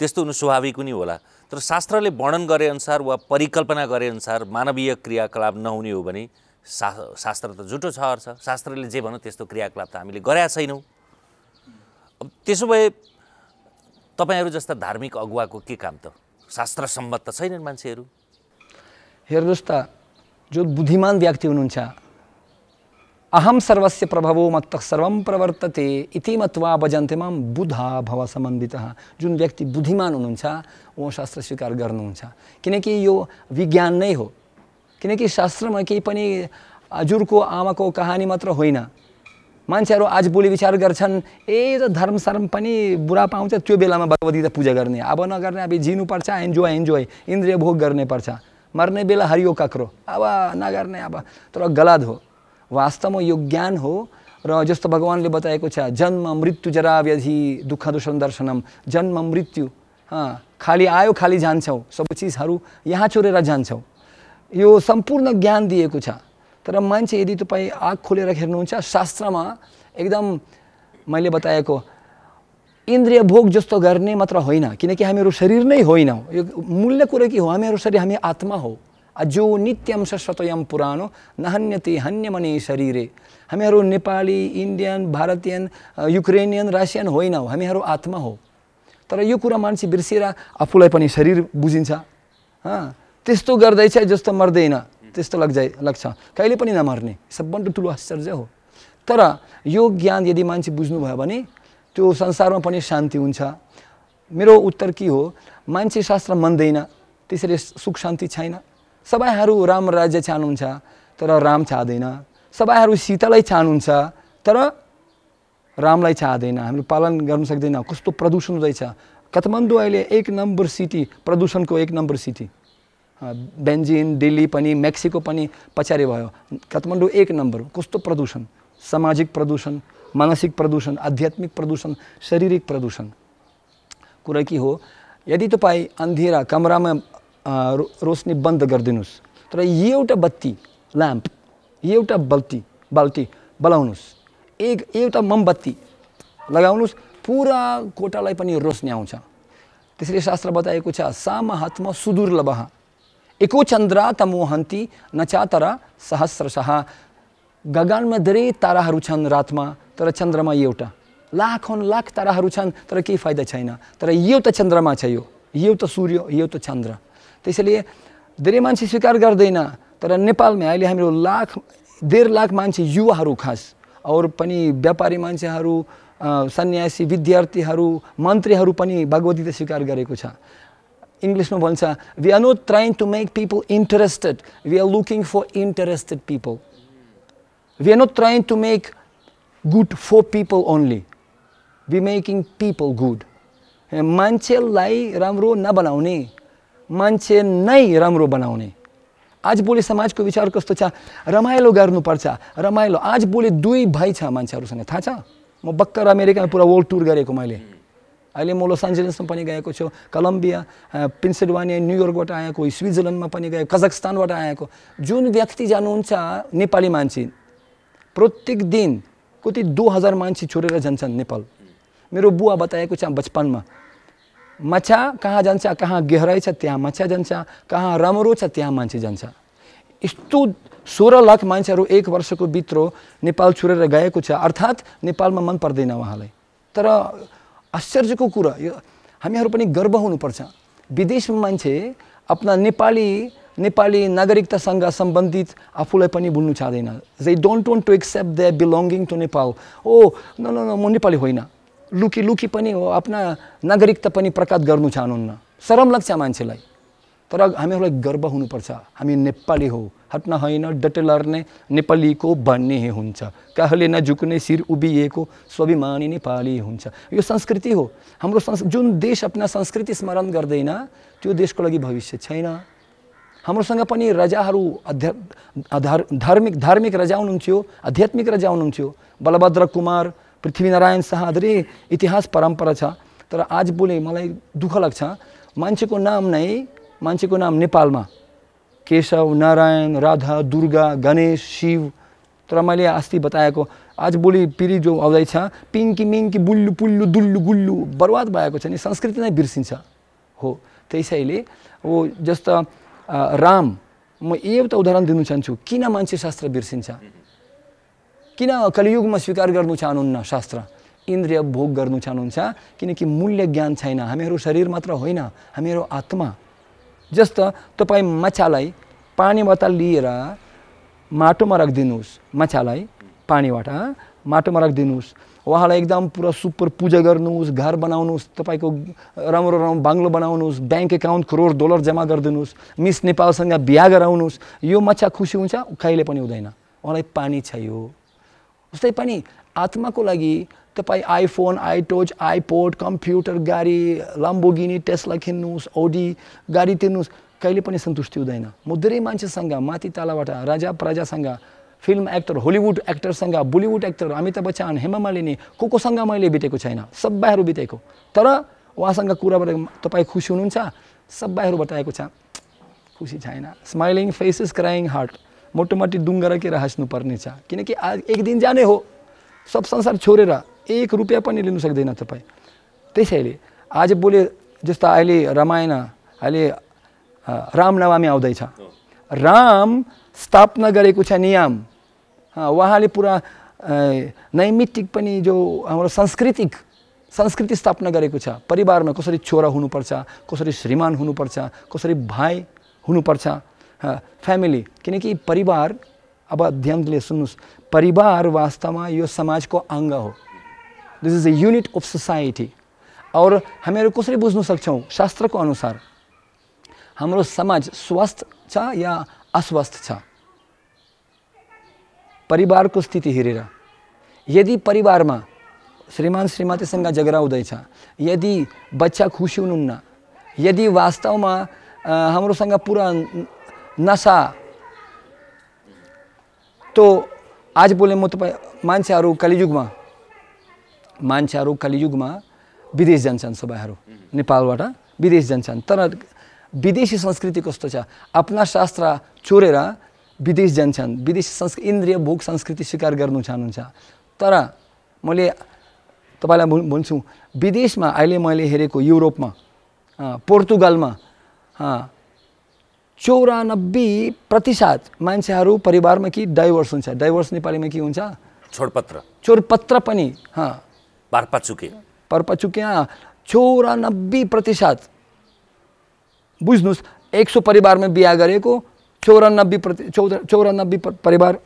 त्यस्तो हुनु स्वाभाविक पनि होला तर शास्त्रले वर्णन गरेअनुसार वा परिकल्पना गरेअनुसार मानवीय क्रियाकलाप नहुने हो भने सा शास्त्र त झुटो छ अर्छ शास्त्रले जे भन्यो त्यस्तो क्रियाकलाप त हामीले गरेका छैनौँ अब त्यसो भए तपाईँहरू जस्ता धार्मिक अगुवाको के काम त शास्त्र सम्मत त छैनन् मान्छेहरू हेर्नुहोस् त जो बुद्धिमान व्यक्ति हुनुहुन्छ अहम सर्वस्य प्रभावो मत्त सर्वम प्रवर्तते इति मत्वा भजन्ते माम बुधा भव सम्बन्धित जुन व्यक्ति बुद्धिमान हुनुहुन्छ उहाँ शास्त्र स्वीकार गर्नुहुन्छ किनकि यो विज्ञान नै हो किनकि शास्त्रमा केही पनि हजुरको आमाको कहानी मात्र होइन मान्छेहरू आज बोली विचार गर्छन् ए त धर्म सर्म पनि बुढा पाउँछ त्यो बेलामा भगवती त पूजा गर्ने अब नगर्ने अब जिनुपर्छ इन्जोय इन्जोय इन्द्रिय भोग गर्ने पर्छ मर्ने बेला हरियो काक्रो अब नगर्ने अब तर गलत हो वास्तवमा यो ज्ञान हो र जस्तो भगवान्ले बताएको छ जन्म मृत्यु जरा व्यधि दुःख दुष्ण दर्शनम जन्म मृत्यु खाली आयो खाली जान्छौ सबै चिजहरू यहाँ छोडेर जान्छौँ यो सम्पूर्ण ज्ञान दिएको छ तर मान्छे यदि तपाईँ आँख खोलेर हेर्नुहुन्छ शास्त्रमा एकदम मैले बताएको इन्द्रिय भोग जस्तो गर्ने मात्र होइन किनकि हामीहरू शरीर नै होइनौँ यो मूल्य कुरो के हो हामीहरू शरीर हामी आत्मा हो जो नित्यम सतयम पुरानो नहन्यते हन्यमने शरीरे हामीहरू नेपाली इन्डियन भारतीयन युक्रेनियन रसियन होइनौँ हामीहरू आत्मा हो तर यो कुरा मान्छे बिर्सिएर आफूलाई पनि शरीर बुझिन्छ त्यस्तो गर्दैछ जस्तो मर्दैन त्यस्तो लग्छ लाग्छ कहिले पनि नमर्ने सबभन्दा ठुलो आश्चर्य हो तर यो ज्ञान यदि मान्छे बुझ्नुभयो भने त्यो संसारमा पनि शान्ति हुन्छ मेरो उत्तर के हो मान्छे शास्त्र मान्दैन त्यसरी सुख शान्ति छैन सबैहरू राम राज्य चाहनुहुन्छ तर राम चाहँदैन सबैहरू सीतालाई चाहनुहुन्छ तर रामलाई चाहँदैन हामीले पालन गर्न सक्दैन कस्तो प्रदूषण हुँदैछ काठमाडौँ अहिले एक नम्बर सिटी प्रदूषणको एक नम्बर सिटी बेन्जिन दिल्ली पनि मेक्सिको पनि पछाडि भयो काठमाडौँ एक नम्बर कस्तो प्रदूषण सामाजिक प्रदूषण मानसिक प्रदूषण आध्यात्मिक प्रदूषण शारीरिक प्रदूषण कुरा के हो यदि तपाईँ अन्धेरा कमरामा रोशनी बन्द गरिदिनुहोस् तर यो एउटा बत्ती ल्याम्प यो एउटा बल्ती बाल्टी बलाउनुहोस् एक एउटा मोमबत्ती लगाउनुहोस् पुरा कोटालाई पनि रोशनी आउँछ त्यसरी शास्त्र बताएको छ हातमा सुदूर लबहा एको चन्द्र त मोहन्ती नचा तर सहस्रशः गगनमा धेरै ताराहरू छन् रातमा तर चन्द्रमा एउटा लाखौँ लाख ताराहरू छन् तर केही फाइदा छैन तर यो त चन्द्रमा छ यो यो त सूर्य यो त चन्द्र त्यसैले धेरै मान्छे स्वीकार गर्दैन तर नेपालमा अहिले हाम्रो लाख डेढ लाख मान्छे युवाहरू खास अरू पनि व्यापारी मान्छेहरू सन्यासी विद्यार्थीहरू मन्त्रीहरू पनि भगवद्गीता स्वीकार गरेको छ इङ्ग्लिसमा भन्छ we are not trying to make people interested we are looking for interested people we are not trying to make good for people only we making people good मान्छेलाई राम्रो नबनाउने मान्छे नै राम्रो बनाउने आज भोलि समाजको विचार कस्तो छ रमाइलो गर्नुपर्छ रमाइलो आज भोलि दुई भाइ छ मान्छेहरूसँग थाहा छ म बक्कर अमेरिकामा पुरा वर्ल्ड टुर गरेको मैले अहिले म लस एन्जलसमा पनि गएको छु कलम्बिया पेन्सिल्भानिया न्युयोर्कबाट आएको स्विजरल्यान्डमा पनि गएको कजाकिस्तानबाट आएको जुन व्यक्ति जानुहुन्छ नेपाली मान्छे प्रत्येक दिन कति दो हजार मान्छे छोडेर जान्छन् नेपाल मेरो बुवा बताएको छ बचपनमा माछा कहाँ जान्छ कहाँ गहराइ छ त्यहाँ माछा जान्छ कहाँ राम्रो छ त्यहाँ मान्छे जान्छ यस्तो सोह्र लाख मान्छेहरू एक वर्षको भित्र नेपाल छोडेर गएको छ अर्थात् नेपालमा मन पर्दैन उहाँलाई तर आश्चर्यको कुरा यो हामीहरू पनि गर्व हुनुपर्छ विदेशमा मान्छे आफ्ना नेपाली नेपाली नागरिकतासँग सम्बन्धित आफूलाई पनि भुल्नु चाहँदैन they don't want to accept that belonging to Nepal ओ न न म नेपाली होइन लुकी लुकी पनि हो आफ्ना नागरिकता पनि प्रकाश गर्नु चाहनुहुन्न शरम लाग्छ मान्छेलाई तर हामीहरूलाई गर्व हुनुपर्छ हामी नेपाली हो हट्न होइन डट लड्ने नेपालीको भन्ने हुन्छ काहले नझुक्ने शिर उभिएको स्वाभिमानी नेपाली हुन्छ यो संस्कृति हो हाम्रो संस् जुन देश आफ्ना संस्कृति स्मरण गर्दैन त्यो देशको लागि भविष्य छैन हाम्रोसँग पनि राजाहरू अध्या धार्मिक धार्मिक रजा हुनुहुन्थ्यो आध्यात्मिक रजा हुनुहुन्थ्यो बलभद्र कुमार पृथ्वीनारायण शाह धेरै इतिहास परम्परा छ तर आज बोले मलाई दुःख लाग्छ मान्छेको नाम नै मान्छेको नाम नेपालमा केशव नारायण राधा दुर्गा गणेश शिव तर मैले अस्ति बताएको आज आजभोलि पिरी जो आउँदैछ पिङ्की मिङ्की बुल्लु पुल्लु दुल्लु गुल्लु बर्बाद भएको छ नि संस्कृति नै बिर्सिन्छ हो त्यसैले हो जस्तो राम म एउटा उदाहरण दिनु चाहन्छु किन मान्छे शास्त्र बिर्सिन्छ किन कलियुगमा स्वीकार गर्नु चाहनुहुन्न शास्त्र इन्द्रिय भोग गर्नु चाहनुहुन्छ किनकि मूल्य ज्ञान छैन हामीहरू शरीर मात्र होइन हामीहरू आत्मा जस्तो तपाईँ माछालाई पानीबाट लिएर माटोमा राखिदिनुहोस् माछालाई पानीबाट माटोमा राखिदिनुहोस् उहाँलाई एकदम पुरा सुपर पूजा गर्नुहोस् घर बनाउनुहोस् तपाईँको राम्रो राम्रो बाङ्लो बनाउनुहोस् ब्याङ्क एकाउन्ट करोड डलर जम्मा गरिदिनुहोस् मिस नेपालसँग बिहा गराउनुहोस् यो माछा खुसी हुन्छ कहिले पनि हुँदैन उहाँलाई पानी छ यो उस्तै पनि आत्माको लागि तपाईँ आइफोन आइटोच आइपोड कम्प्युटर गाडी लम्बोगिनी टेस्ला किन्नुहोस् ओडी गाडी तिर्नुहोस् कहिले पनि सन्तुष्टि हुँदैन म धेरै मान्छेसँग माथि तालाबाट राजा प्रजासँग फिल्म एक्टर हलिउड एक्टरसँग बलिउड एक्टर अमिताभ बच्चन हेमा मालिनी को कोसँग मैले बितेको छैन सबैहरू बितेको तर उहाँसँग कुरा गरेको तपाईँ खुसी हुनुहुन्छ सबैहरू बताएको छ खुसी छैन स्माइलिङ फेस क्राइङ हार्ट मोटोमोटी डुङ्गा र के हाँस्नुपर्ने छ किनकि आज एक दिन जाने हो सब संसार छोडेर एक रुपियाँ पनि लिनु सक्दैन तपाईँ त्यसैले आज बोले जस्तो अहिले रामायण अहिले रामनवमी आउँदैछ राम स्थापना गरेको छ नियम उहाँले पुरा नैमित्तिक पनि जो हाम्रो सांस्कृतिक संस्कृति स्थापना गरेको छ परिवारमा कसरी छोरा हुनुपर्छ कसरी श्रीमान हुनुपर्छ कसरी भाइ हुनुपर्छ फ्यामिली किनकि परिवार अब ध्यानले सुन्नुहोस् परिवार वास्तवमा यो समाजको अङ्ग हो this is a unit of society और हामीहरू कसरी बुझ्न शास्त्र को अनुसार हम समाज स्वस्थ छ या अस्वस्थ छ को स्थिति हेर यदि परिवार में श्रीमान संग झगडा हुँदैछ यदि बच्चा खुशी हो यदि वास्तव में हाम्रोसँग पूरा नशा तो आज बोले मैं तपाईँ कलयुग में मान्छेहरू कलियुगमा विदेश जान्छन् सबैहरू नेपालबाट विदेश जान्छन् तर विदेशी संस्कृति कस्तो छ आफ्ना शास्त्र चोरेर विदेश जान्छन् विदेशी संस् इन्द्रिय भोग संस्कृति स्वीकार गर्नु चाहनुहुन्छ तर मैले तपाईँलाई भन्छु विदेशमा अहिले मैले हेरेको युरोपमा पोर्तुगलमा चौरानब्बे प्रतिशत मान्छेहरू परिवारमा कि डाइभर्स हुन्छ डाइभर्स नेपालीमा के हुन्छ छोडपत्र छोडपत्र पनि पार पा चुके ચૂક્યા चौरानब्बे प्रतिशत बुझ्नुहोस् एक सौ परिवार में बिहे चौरानब्बे प्रति चौ चौरानब्बे परिवार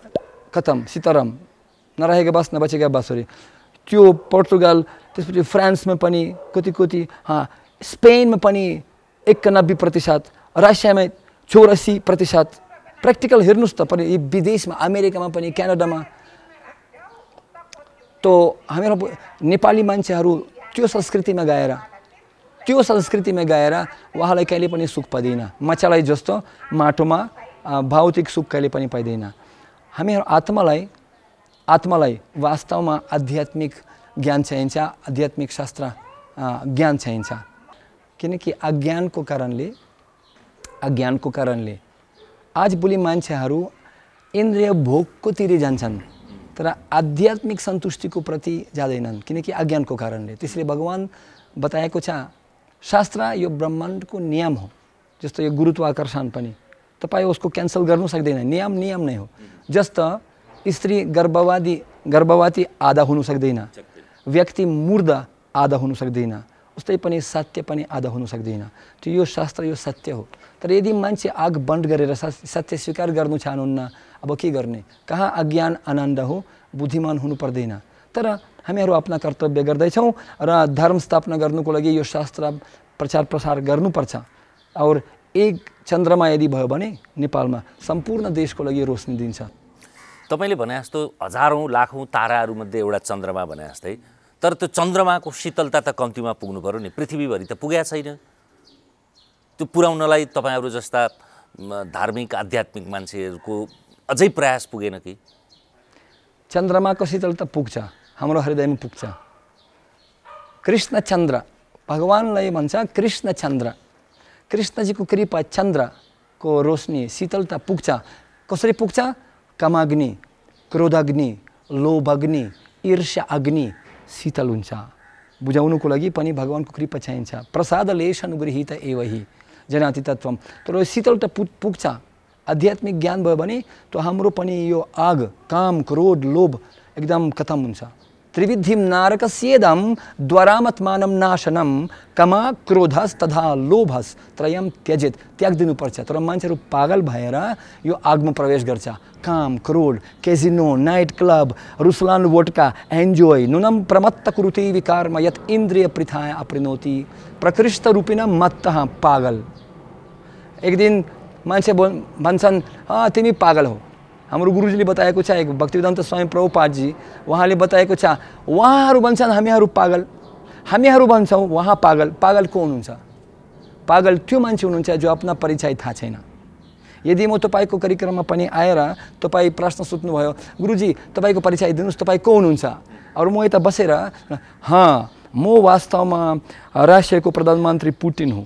खतम सितरम नरहेका बास नबचेका बस त्यो पोर्तुगल फ्रांस में पनि कति कति हाँ, स्पेन में एकानब्बे प्रतिशत में चौरासी प्रतिशत प्रैक्टिकल हेन त पनि में अमेरिका में कैनाडा में तो हामीहरू नेपाली मान्छेहरू त्यो संस्कृतिमा गएर त्यो संस्कृतिमा गएर उहाँलाई कहिले पनि सुख पाइँदैन माछालाई जस्तो माटोमा भौतिक सुख कहिले पनि पाइँदैन हामीहरू आत्मालाई आत्मालाई वास्तवमा आध्यात्मिक ज्ञान चाहिन्छ आध्यात्मिक शास्त्र ज्ञान चाहिन्छ किनकि अज्ञानको कारणले अज्ञानको कारणले आजभोलि मान्छेहरू इन्द्रिय भोगकोतिर जान्छन् तर आध्यात्मिक को प्रति जान क्योंकि अज्ञान को कारण भगवान बताए शास्त्र यह ब्रह्मांड को नियम हो जस्तो यो गुरुत्वाकर्षण पनि तपाईँ उसको कैंसल कर सकते नियम नियम नहीं हो जस्तो स्त्री गर्भवादी गर्भवती आधा हुनु सक्दैन व्यक्ति मुर्दा आधा हुनु सक्दैन उस्तै पनि सत्य पनि आधा हुनु सक्दैन तो यो शास्त्र यो सत्य हो तर यदि मान्छे आग बन्द गरेर सत्य स्वीकार गर्नु चाहनुहुन्न अब के गर्ने कहाँ अज्ञान आनन्द हो बुद्धिमान हुनु पर्दैन तर हामीहरू आफ्ना कर्तव्य गर्दैछौँ र धर्म स्थापना गर्नुको लागि यो शास्त्र प्रचार प्रसार गर्नुपर्छ और एक चन्द्रमा यदि भयो भने नेपालमा सम्पूर्ण देशको लागि रोशनी दिन्छ तपाईँले भने जस्तो हजारौँ लाखौँ ताराहरूमध्ये एउटा चन्द्रमा भने जस्तै तर त्यो चन्द्रमाको शीतलता त कम्तीमा पुग्नु पऱ्यो नि पृथ्वीभरि त पुगेको छैन त्यो पुर्याउनलाई तपाईँहरू जस्ता धार्मिक आध्यात्मिक मान्छेहरूको अझै प्रयास पुगेन कि चन्द्रमा चन्द्रमाको त पुग्छ हाम्रो हृदयमा पुग्छ कृष्ण चन्द्र भगवान्लाई भन्छ कृष्ण चन्द्र कृष्णजीको कृपा चन्द्रको रोशनी शीतलता पुग्छ कसरी पुग्छ कमाग्नि क्रोधाग्नि लोभाग्नि ईर्ष्या अग्नि शीतल हुन्छ बुझाउनुको लागि पनि भगवान्को कृपा चाहिन्छ प्रसादले अनुगृहित एवही जनातितत्वम तर शीतलता पुग्छ आध्यात्मिक ज्ञान भयो भने त्यो हाम्रो पनि यो आग काम क्रोध लोभ एकदम खतम हुन्छ त्रिविधिम नारकस्येदम द्वारामत्मानम नाशनम कमा क्रोधस तथा लोभस त्रयम त्यजित पर्च तर मान्छेहरू पागल भएर यो आगमा प्रवेश गर्छ काम क्रोध केजिनो नाइट क्लब रुसलान वोटका एन्जोय नुनम प्रमत्त कुरुति विकारमा यत इन्द्रिय पृथाय अप्रिनोति प्रकृष्ट रूपिण मत्त पागल एक दिन मान्छे बोल भन्छन् तिमी पागल हो हाम्रो गुरुजीले बताएको छ एक भक्तिवेदन्त स्वयं प्रभुपादजी उहाँले बताएको छ उहाँहरू भन्छन् हामीहरू पागल हामीहरू भन्छौँ उहाँ पागल पागल को हुनुहुन्छ पागल त्यो मान्छे हुनुहुन्छ जो आफ्ना परिचय थाहा छैन यदि म तपाईँको कार्यक्रममा पनि आएर तपाईँ प्रश्न सोध्नुभयो गुरुजी तपाईँको परिचय दिनुहोस् तपाईँ को हुनुहुन्छ अरू म यता बसेर हँ म वास्तवमा रासियाको प्रधानमन्त्री पुटिन हुँ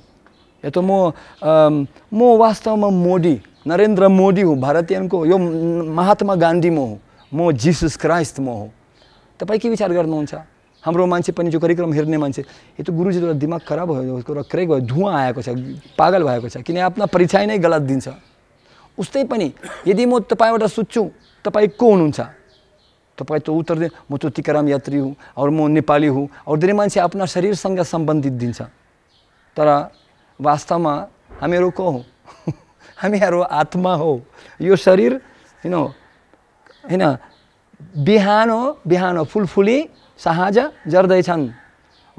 या त म म वास्तवमा मोदी नरेन्द्र मोदी हो भारतीयको यो महात्मा गान्धी म हो म जिसुस क्राइस्ट म हो तपाईँ के विचार गर्नुहुन्छ हाम्रो मान्छे पनि जो कार्यक्रम हेर्ने मान्छे यो त गुरुजीको दिमाग खराब भयो उसको र क्रेक भयो धुवाँ आएको छ पागल भएको छ किन आफ्नो परिचय नै गलत दिन्छ उस्तै पनि यदि म तपाईँबाट सुत्छु तपाईँ को हुनुहुन्छ तपाईँ त उत्तर म त टिकाराम यात्री हुँ अरू म नेपाली हुँ अरू धेरै मान्छे आफ्ना शरीरसँग सम्बन्धित दिन्छ तर वास्तवमा हामीहरू को हौँ हामीहरू आत्मा हो यो शरीर होइन होइन बिहान हो बिहान हो फुलफुली साहज जर्दैछन्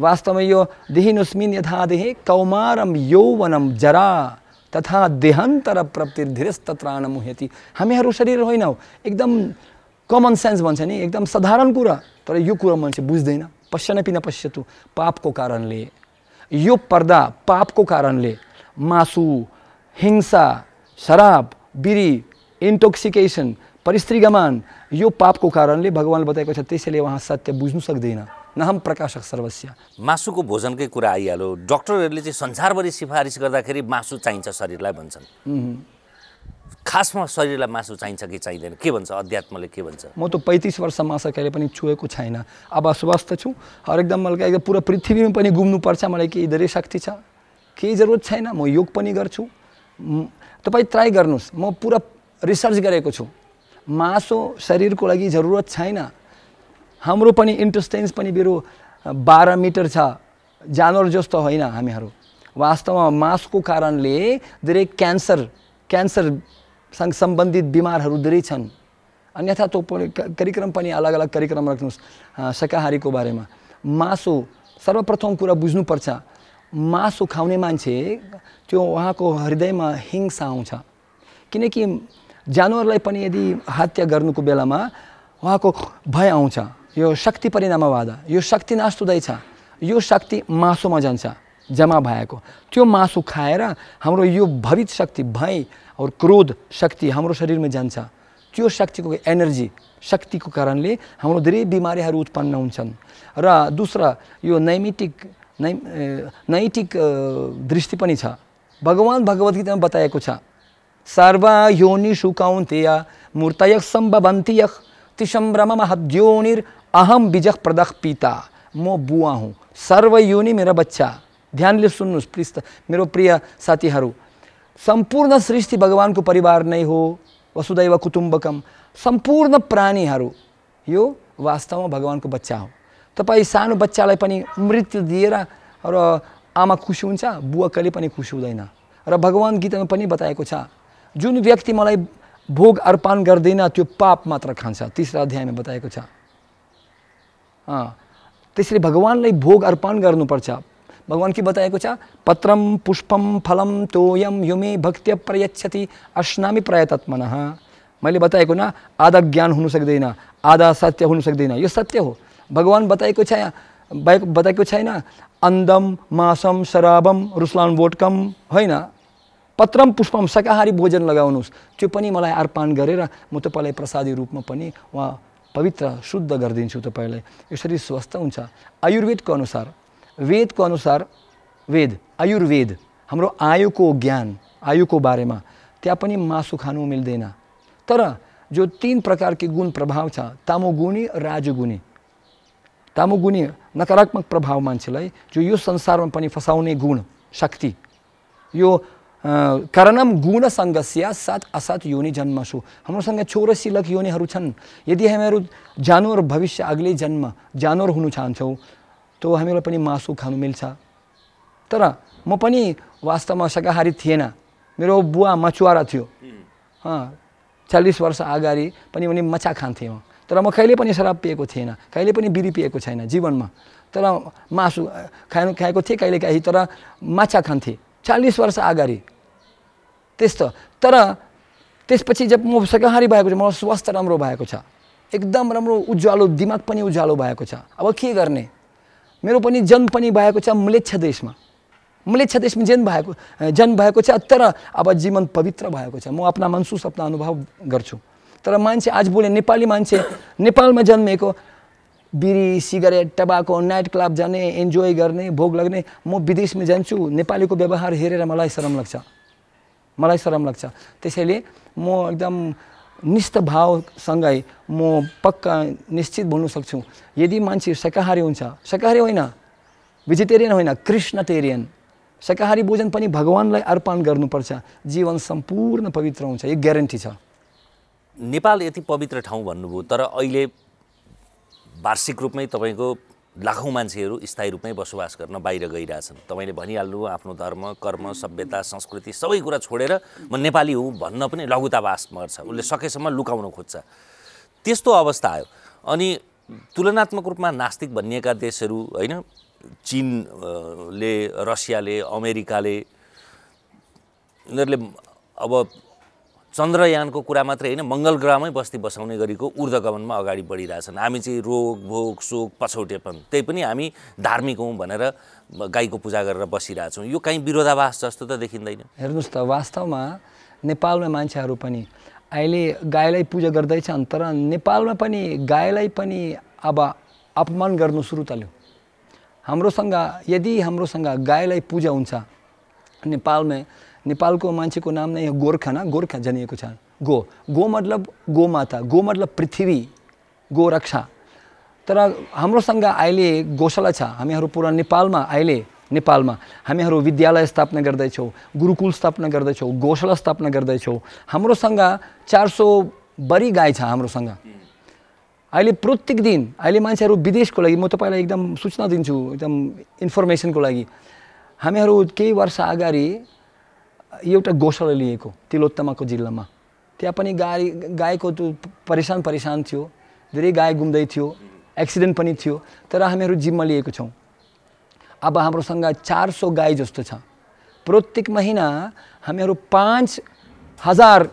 वास्तवमा यो देहिनुस्मिन यथा कौमारम यौवनम जरा तथा देहान्तर प्राप्ति धीरस्तत्राण मुहेती हामीहरू शरीर होइनौँ एकदम कमन सेन्स भन्छ नि एकदम साधारण कुरा तर यो कुरो मान्छे बुझ्दैन पश्य न पिन पश्यतु पापको कारणले यो पर्दा पापको कारणले मासु हिंसा शराब बिरी इन्टोक्सिकेसन परिस्त्रीगमान यो पापको कारणले भगवान्ले बताएको छ त्यसैले उहाँ सत्य बुझ्नु सक्दैन न नहम प्रकाशक सर्वस्य मासुको भोजनकै कुरा आइहाल्यो डक्टरहरूले चाहिँ संसारभरि सिफारिस गर्दाखेरि मासु चाहिन्छ शरीरलाई भन्छन् खासमा शरीरलाई मासु चाहिन्छ कि चाहिँदैन के भन्छ अध्यात्मले के भन्छ म त पैँतिस वर्ष मासु कहिले पनि छुएको छैन अब स्वस्थ छु हर एकदम मलाई एकदम पुरा पृथ्वीमा पनि घुम्नुपर्छ मलाई केही धेरै शक्ति छ केही जरुरत छैन म योग पनि गर्छु तपाईँ ट्राई गर्नुहोस् म पुरा रिसर्च गरेको छु मासु शरीरको लागि जरुरत छैन हाम्रो पनि इन्टेस्टेन्स पनि मेरो बाह्र मिटर छ जानवर जस्तो होइन हामीहरू वास्तवमा मासुको कारणले धेरै क्यान्सर क्यान्सर सँग सम्बन्धित बिमारहरू धेरै छन् अन्यथा त्यो कार्यक्रम पनि अलग अलग कार्यक्रम राख्नुहोस् शाकाहारीको बारेमा मासु सर्वप्रथम कुरा बुझ्नुपर्छ मासु खाउने मान्छे त्यो उहाँको हृदयमा हिंसा आउँछ किनकि जानवरलाई पनि यदि हत्या गर्नुको बेलामा उहाँको भय आउँछ यो शक्ति परिणामवाद यो शक्ति हुँदैछ यो शक्ति मासुमा जान्छ जमा भएको त्यो मासु खाएर हाम्रो यो भवित शक्ति भय और क्रोध शक्ति हमारे शरीर में जान्छ त्यो को एनर्जी को कारण हम धेरै बीमारी उत्पन्न हो दूसरा दुसरा यो नैमितिक नै नैतिक दृष्टि पनि छ भगवान् में बताएको छ सर्वा योनि सुकाउन्तेया मूर्तयक सम्भवन्ति यख तिसम्भ्रम हद्योनिर अहम बीजक प्रदख पिता म बुवा हुँ सर्व योनि मेरा बच्चा ध्यानले सुन्नुहोस् प्लिज त मेरो प्रिय साथीहरू सम्पूर्ण सृष्टि भगवान्को परिवार नै हो वसुदैव कुटुम्बकम सम्पूर्ण प्राणीहरू यो वास्तवमा भगवान्को बच्चा हो तपाईँ सानो बच्चालाई पनि मृत्यु दिएर र आमा खुसी हुन्छ बुवा कहिले पनि खुसी हुँदैन र भगवान् गीतामा पनि बताएको छ जुन व्यक्ति मलाई भोग अर्पण गर्दैन त्यो पाप मात्र खान्छ तिस्रो अध्यायमा बताएको छ त्यसरी भगवान्लाई भोग अर्पण गर्नुपर्छ भगवान की बताया कुछ हाँ? पत्रम पुष्पम फलम तोयम युमे भक्त्य प्रयच्छति अश्नामी प्रयतत्मन मैं बताएको ना आधा ज्ञान सकते सक्दैन आधा सत्य सकते सक्दैन ये सत्य हो भगवान बताए कुछ है ना अंदम मासम शराबम वोटकम बोटकम ना पत्रम पुष्पम शाकाहारी भोजन लगाउनुहोस् त्यो पनि मलाई अर्पण गरेर म तपाईँलाई प्रसादी रूपमा पनि वहाँ पवित्र शुद्ध गरिदिन्छु तपाईँलाई यसरी स्वस्थ हुन्छ आयुर्वेदको अनुसार वेदको अनुसार वेद आयुर्वेद हाम्रो आयुको ज्ञान आयुको बारेमा त्यहाँ पनि मासु खानु मिल्दैन तर जो तिन प्रकारको गुण प्रभाव छ तामोगुणी राजगुणी तामोगुणी नकारात्मक प्रभाव मान्छेलाई जो यो संसारमा पनि फसाउने गुण शक्ति यो कारणम गुणसङ्गस्य साथ असाथ योनि जन्मसु हाम्रोसँग चौरसी लख योनिहरू छन् यदि हामीहरू जानवर भविष्य अग्लै जन्म जानवर हुनु चाहन्छौँ त्यो हामीलाई पनि मासु खानु मिल्छ तर म पनि वास्तवमा शाकाहारी थिएन मेरो बुवा मछुवारा थियो चालिस वर्ष अगाडि पनि उनी माछा खान्थेँ म तर म कहिले पनि शराब पिएको थिएन कहिले पनि बिरी पिएको छैन जीवनमा तर मासु खानु खाएको थिएँ कहिले काहीँ तर माछा खान्थेँ चालिस वर्ष अगाडि त्यस्तो तर त्यसपछि जब म शाकाहारी भएको छु मलाई स्वास्थ्य राम्रो भएको छ एकदम राम्रो उज्यालो दिमाग पनि उज्यालो भएको छ अब के गर्ने मेरो पनि जन्म पनि भएको छ म्लेच्छ देशमा म्लेच्छ देशमा जन्म भएको जन्म भएको छ तर अब जीवन पवित्र भएको छ म आफ्ना मनसुस आफ्ना अनुभव गर्छु तर मान्छे आज बोले नेपाली मान्छे नेपालमा जन्मेको बिरी सिगरेट टबाको नाइट क्लब जाने इन्जोय गर्ने भोग लाग्ने म विदेशमा जान्छु नेपालीको व्यवहार हेरेर मलाई शरम लाग्छ मलाई शरम लाग्छ त्यसैले म एकदम निष्ठ भावसँगै म पक्का निश्चित भन्नु सक्छु यदि मान्छे शाकाहारी हुन्छ शाकाहारी होइन भेजिटेरियन होइन कृष्णटेरियन शाकाहारी भोजन पनि भगवान्लाई अर्पण गर्नुपर्छ जीवन सम्पूर्ण पवित्र हुन्छ यो ग्यारेन्टी छ नेपाल यति पवित्र ठाउँ भन्नुभयो तर अहिले वार्षिक रूपमै तपाईँको लाखौँ मान्छेहरू स्थायी रूपमै बसोबास गर्न बाहिर गइरहेछन् तपाईँले भनिहाल्नु आफ्नो धर्म कर्म सभ्यता संस्कृति सबै कुरा छोडेर म नेपाली हुँ भन्न पनि लघुतावास मर्छ उसले सकेसम्म लुकाउन खोज्छ त्यस्तो अवस्था आयो अनि तुलनात्मक रूपमा नास्तिक भनिएका देशहरू होइन चिनले रसियाले अमेरिकाले यिनीहरूले अब चन्द्रयानको कुरा मात्रै होइन मङ्गल ग्रहमै बस्ती बसाउने गरेको ऊर्धगमनमा अगाडि बढिरहेछन् हामी चाहिँ रोग भोग शोक पछौटेपन त्यही पनि हामी धार्मिक हौँ भनेर गाईको पूजा गरेर बसिरहेछौँ यो काहीँ विरोधावास जस्तो त देखिँदैन हेर्नुहोस् त वास्तवमा नेपालमा मान्छेहरू पनि अहिले गाईलाई पूजा गर्दैछन् तर नेपालमा पनि गाईलाई पनि अब अपमान गर्नु सुरु तल्यो हाम्रोसँग यदि हाम्रोसँग गाईलाई पूजा हुन्छ नेपालमा नेपालको मान्छेको नाम नै गोर्खा न गोर्खा जनिएको छ गो गो मतलब गोमाता गो मतलब पृथ्वी गो रक्षा तर हाम्रोसँग अहिले गोशाला छ हामीहरू पुरा नेपालमा अहिले नेपालमा हामीहरू विद्यालय स्थापना गर्दैछौँ गुरुकुल स्थापना गर्दैछौँ गोशाला स्थापना गर्दैछौँ हाम्रोसँग चार सौ बढी गाई छ हाम्रोसँग अहिले प्रत्येक दिन अहिले मान्छेहरू विदेशको लागि म तपाईँलाई एकदम सूचना दिन्छु एकदम इन्फर्मेसनको लागि हामीहरू केही वर्ष अगाडि एउटा गोशाला लिएको तिलोत्तमाको जिल्लामा त्यहाँ पनि गाई गाईको त्यो परेसान परेसान थियो धेरै गाई घुम्दै थियो एक्सिडेन्ट पनि थियो तर हामीहरू जिम्मा लिएको छौँ अब हाम्रोसँग चार सौ गाई जस्तो छ प्रत्येक महिना हामीहरू पाँच हजार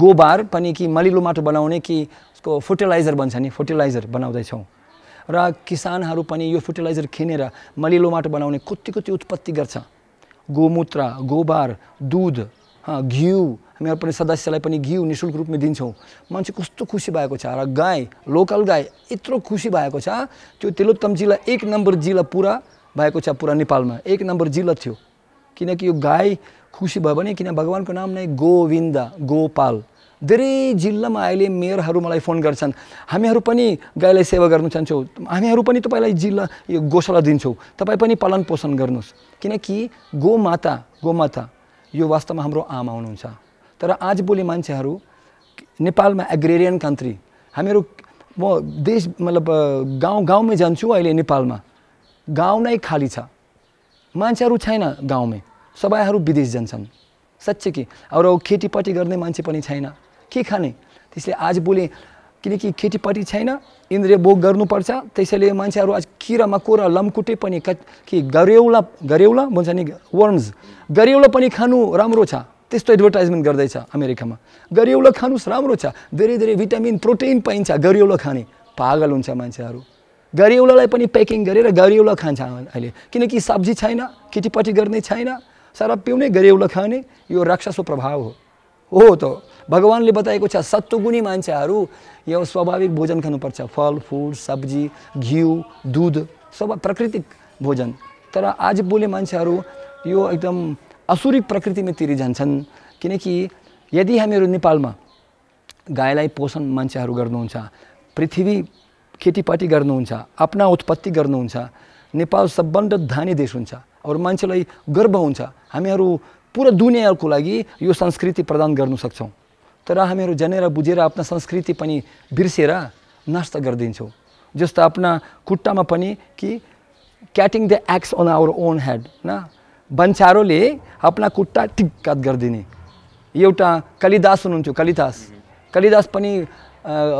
गोबर पनि कि मलिलो माटो बनाउने कि उसको फर्टिलाइजर भन्छ नि फर्टिलाइजर बनाउँदैछौँ र किसानहरू पनि यो फर्टिलाइजर किनेर मलिलो माटो बनाउने कति कति उत्पत्ति गर्छ गोमुत्रा गोबार दुध घिउ हामी अपने सदस्यलाई पनि घिउ नि शुल्क रूपमा दिन्छौँ मान्छे कस्तो खुसी भएको छ र गाई लोकल गाई यत्रो खुसी भएको छ त्यो तेलोत्तम जिल्ला एक नम्बर जिल्ला पुरा भएको छ पुरा नेपालमा एक नम्बर जिल्ला थियो किनकि यो गाई खुसी भयो भने किन भगवान्को नाम नै गोविन्द गोपाल धेरै जिल्लामा अहिले मेयरहरू मलाई फोन गर्छन् हामीहरू पनि गाईलाई सेवा गर्नु चाहन्छौँ हामीहरू पनि तपाईँलाई जिल्ला यो गोशाला दिन्छौँ तपाईँ पनि पालन पोषण गर्नुहोस् किनकि गोमाता गोमाता यो वास्तवमा हाम्रो आमा हुनुहुन्छ तर आज भोलि मान्छेहरू नेपालमा एग्रेरियन कन्ट्री हामीहरू म देश मतलब गाउँ गाउँमै जान्छु अहिले नेपालमा गाउँ नै खाली छ मान्छेहरू छैन गाउँमै सबैहरू विदेश जान्छन् साँच्चै कि अरू खेतीपाती गर्ने मान्छे पनि छैन के खाने त्यसले आज बोले किनकि खेतीपाती छैन इन्द्रिय भोग गर्नुपर्छ त्यसैले मान्छेहरू आज किरा मकोरा लम्कुटे पनि कि गरेउला गरेउला भन्छ नि वर्म्स गरेउला पनि खानु राम्रो छ त्यस्तो एडभर्टाइजमेन्ट गर्दैछ अमेरिकामा गरिौलो खानुहोस् राम्रो छ धेरै धेरै भिटामिन प्रोटिन पाइन्छ गरिौलो खाने पागल हुन्छ मान्छेहरू गरिौलालाई पनि प्याकिङ गरेर गरिौला खान्छ अहिले किनकि सब्जी छैन खेतीपाती गर्ने छैन सारा पिउने गरेउलो खाने यो राक्षसको प्रभाव हो हो त भगवान्ले बताएको छ सत्वगुणी मान्छेहरू यो स्वाभाविक भोजन खानुपर्छ फलफुल सब्जी घिउ दुध सब प्राकृतिक भोजन तर आज बोले मान्छेहरू यो एकदम असुरिक प्रकृतिमा तिरि जान्छन् किनकि यदि हामीहरू नेपालमा गाईलाई पोषण मान्छेहरू गर्नुहुन्छ पृथ्वी खेतीपाती गर्नुहुन्छ आफ्ना उत्पत्ति गर्नुहुन्छ नेपाल सबभन्दा धानी देश हुन्छ अरू मान्छेलाई गर्व हुन्छ हामीहरू पुरा दुनियाँको लागि यो संस्कृति प्रदान गर्न सक्छौँ तर हामीहरू जनेर बुझेर आफ्ना संस्कृति पनि बिर्सेर नाश्ता गरिदिन्छौँ जस्तो आफ्ना खुट्टामा पनि कि cutting the axe on our own had न बन्चारोले आफ्ना खुट्टा टिक्कात गरिदिने एउटा कलिदास हुनुहुन्थ्यो कलिदास कलिदास पनि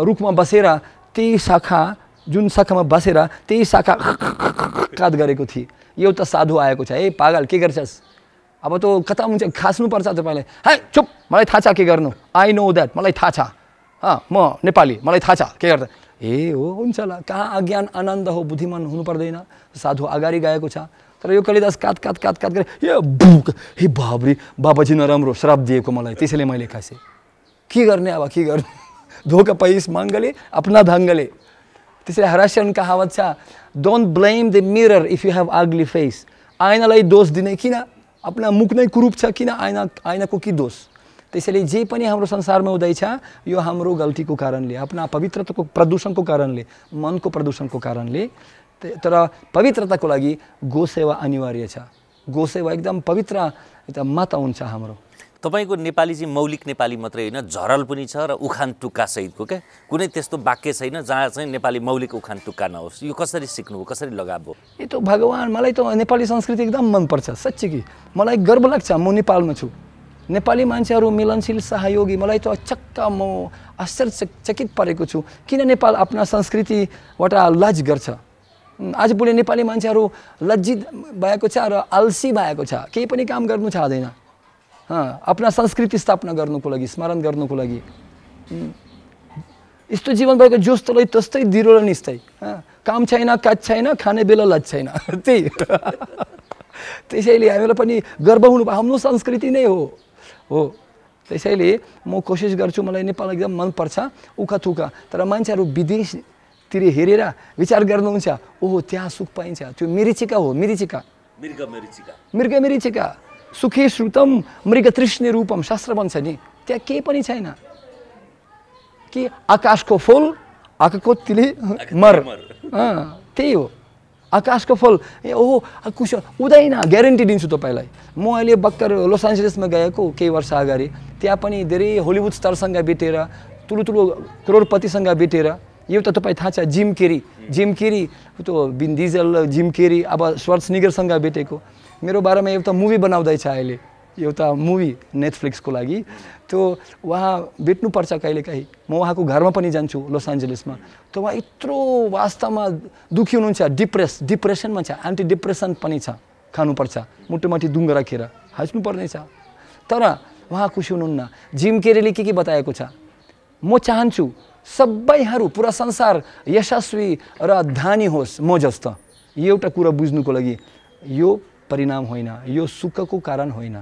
रुखमा बसेर त्यही शाखा जुन शाखामा बसेर त्यही शाखा कात गरेको थिएँ यो त साधु आएको छ है पागल के गर्छस् अब त कता हुन्छ खास्नुपर्छ तपाईँलाई है चुप मलाई थाहा छ के गर्नु आई नो द्याट मलाई थाहा छ अँ म नेपाली मलाई थाहा छ के गर्दा ए हो हुन्छ ल कहाँ अज्ञान आनन्द हो बुद्धिमान हुनु पर्दैन साधु अगाडि गएको छ तर यो कलिदास कात कात कात कात गरे ए भुक हे बाबरी बाबाजी नराम्रो श्राप दिएको मलाई त्यसैले मैले खासेँ के गर्ने अब के गर्नु धोका पैस माङ्गले आफ्ना ढङ्गले त्यसैले हरासियन कहावत छ don't blame the mirror if you have ugly face आइनालाई दोष दिने किन आफ्ना मुख नै कुरूप छ किन आइना आइनाको कि दोष त्यसैले जे पनि हाम्रो संसारमा हुँदैछ यो हाम्रो गल्तीको कारणले आफ्ना पवित्रताको प्रदूषणको कारणले मनको प्रदूषणको कारणले तर पवित्रताको लागि गोसेवा अनिवार्य छ गोसेवा एकदम पवित्र माता हुन्छ हाम्रो तपाईँको नेपाली चाहिँ मौलिक नेपाली मात्रै होइन झरल पनि छ र उखान टुक्का सहितको क्या कुनै त्यस्तो वाक्य छैन जहाँ चाहिँ नेपाली मौलिक उखान टुक्का नहोस् यो कसरी सिक्नु हो कसरी हो यो त भगवान् मलाई त नेपाली संस्कृति एकदम मनपर्छ साँच्ची कि मलाई गर्व लाग्छ म नेपालमा छु नेपाली मान्छेहरू मिलनशील सहयोगी मलाई त चक्क म आश्चर्यचकित परेको छु किन नेपाल आफ्ना संस्कृतिबाट लज गर्छ आज आजभोलि नेपाली मान्छेहरू लज्जित भएको छ र आलसी भएको छ केही पनि काम गर्नु चाहँदैन आफ्ना संस्कृति स्थापना गर्नुको लागि स्मरण गर्नुको लागि यस्तो जीवन भएको जोस्तोलाई तस्तै दिरो र निस्तै काम छैन काज छैन खाने बेला लज छैन त्यही त्यसैले हामीलाई पनि गर्व हुनु हाम्रो संस्कृति नै हो हो त्यसैले म कोसिस गर्छु मलाई नेपाल एकदम मनपर्छ उखा थुका तर मान्छेहरू विदेशतिर हेरेर विचार गर्नुहुन्छ ओहो त्यहाँ सुख पाइन्छ त्यो मिरिचिका हो मिरिचिका मिर्ग मिरिचिका मिर्ग मिरिचिका सुखे श्रुतम मृगतृष्ण रूपम शास्त्र भन्छ नि त्यहाँ केही पनि छैन कि आकाशको फुल आकाको तिले मर त्यही हो आकाशको फल ए ओहो कुस उदैन ग्यारेन्टी दिन्छु तपाईँलाई म अहिले भर्खर लस एन्जलिसमा गएको केही वर्ष अगाडि त्यहाँ पनि धेरै हलिउड स्टारसँग भेटेर ठुलो ठुलो करोडपतिसँग भेटेर त तपाईँ थाहा छ जिम केरी जिम केरी त्यो बिन डिजल जिम केरी अब स्वर्स निगरसँग भेटेको मेरो बारेमा एउटा मुभी बनाउँदैछ अहिले एउटा मुभी नेटफ्लिक्सको लागि त्यो उहाँ भेट्नुपर्छ कहिलेकाहीँ म उहाँको घरमा पनि जान्छु लस एन्जलिसमा त उहाँ यत्रो वास्तवमा दुःखी हुनुहुन्छ डिप्रेस डिप्रेसनमा छ एन्टी डिप्रेसन पनि छ खानुपर्छ मुटुमाटी दुङ्गो राखेर हाँस्नु छ तर उहाँ खुसी हुनुहुन्न जिम केरेले के के बताएको छ म चाहन्छु सबैहरू पुरा संसार यशस्वी र धानी होस् म जस्तो यो एउटा कुरा बुझ्नुको लागि यो परिणाम होना यो सुख को कारण કારણ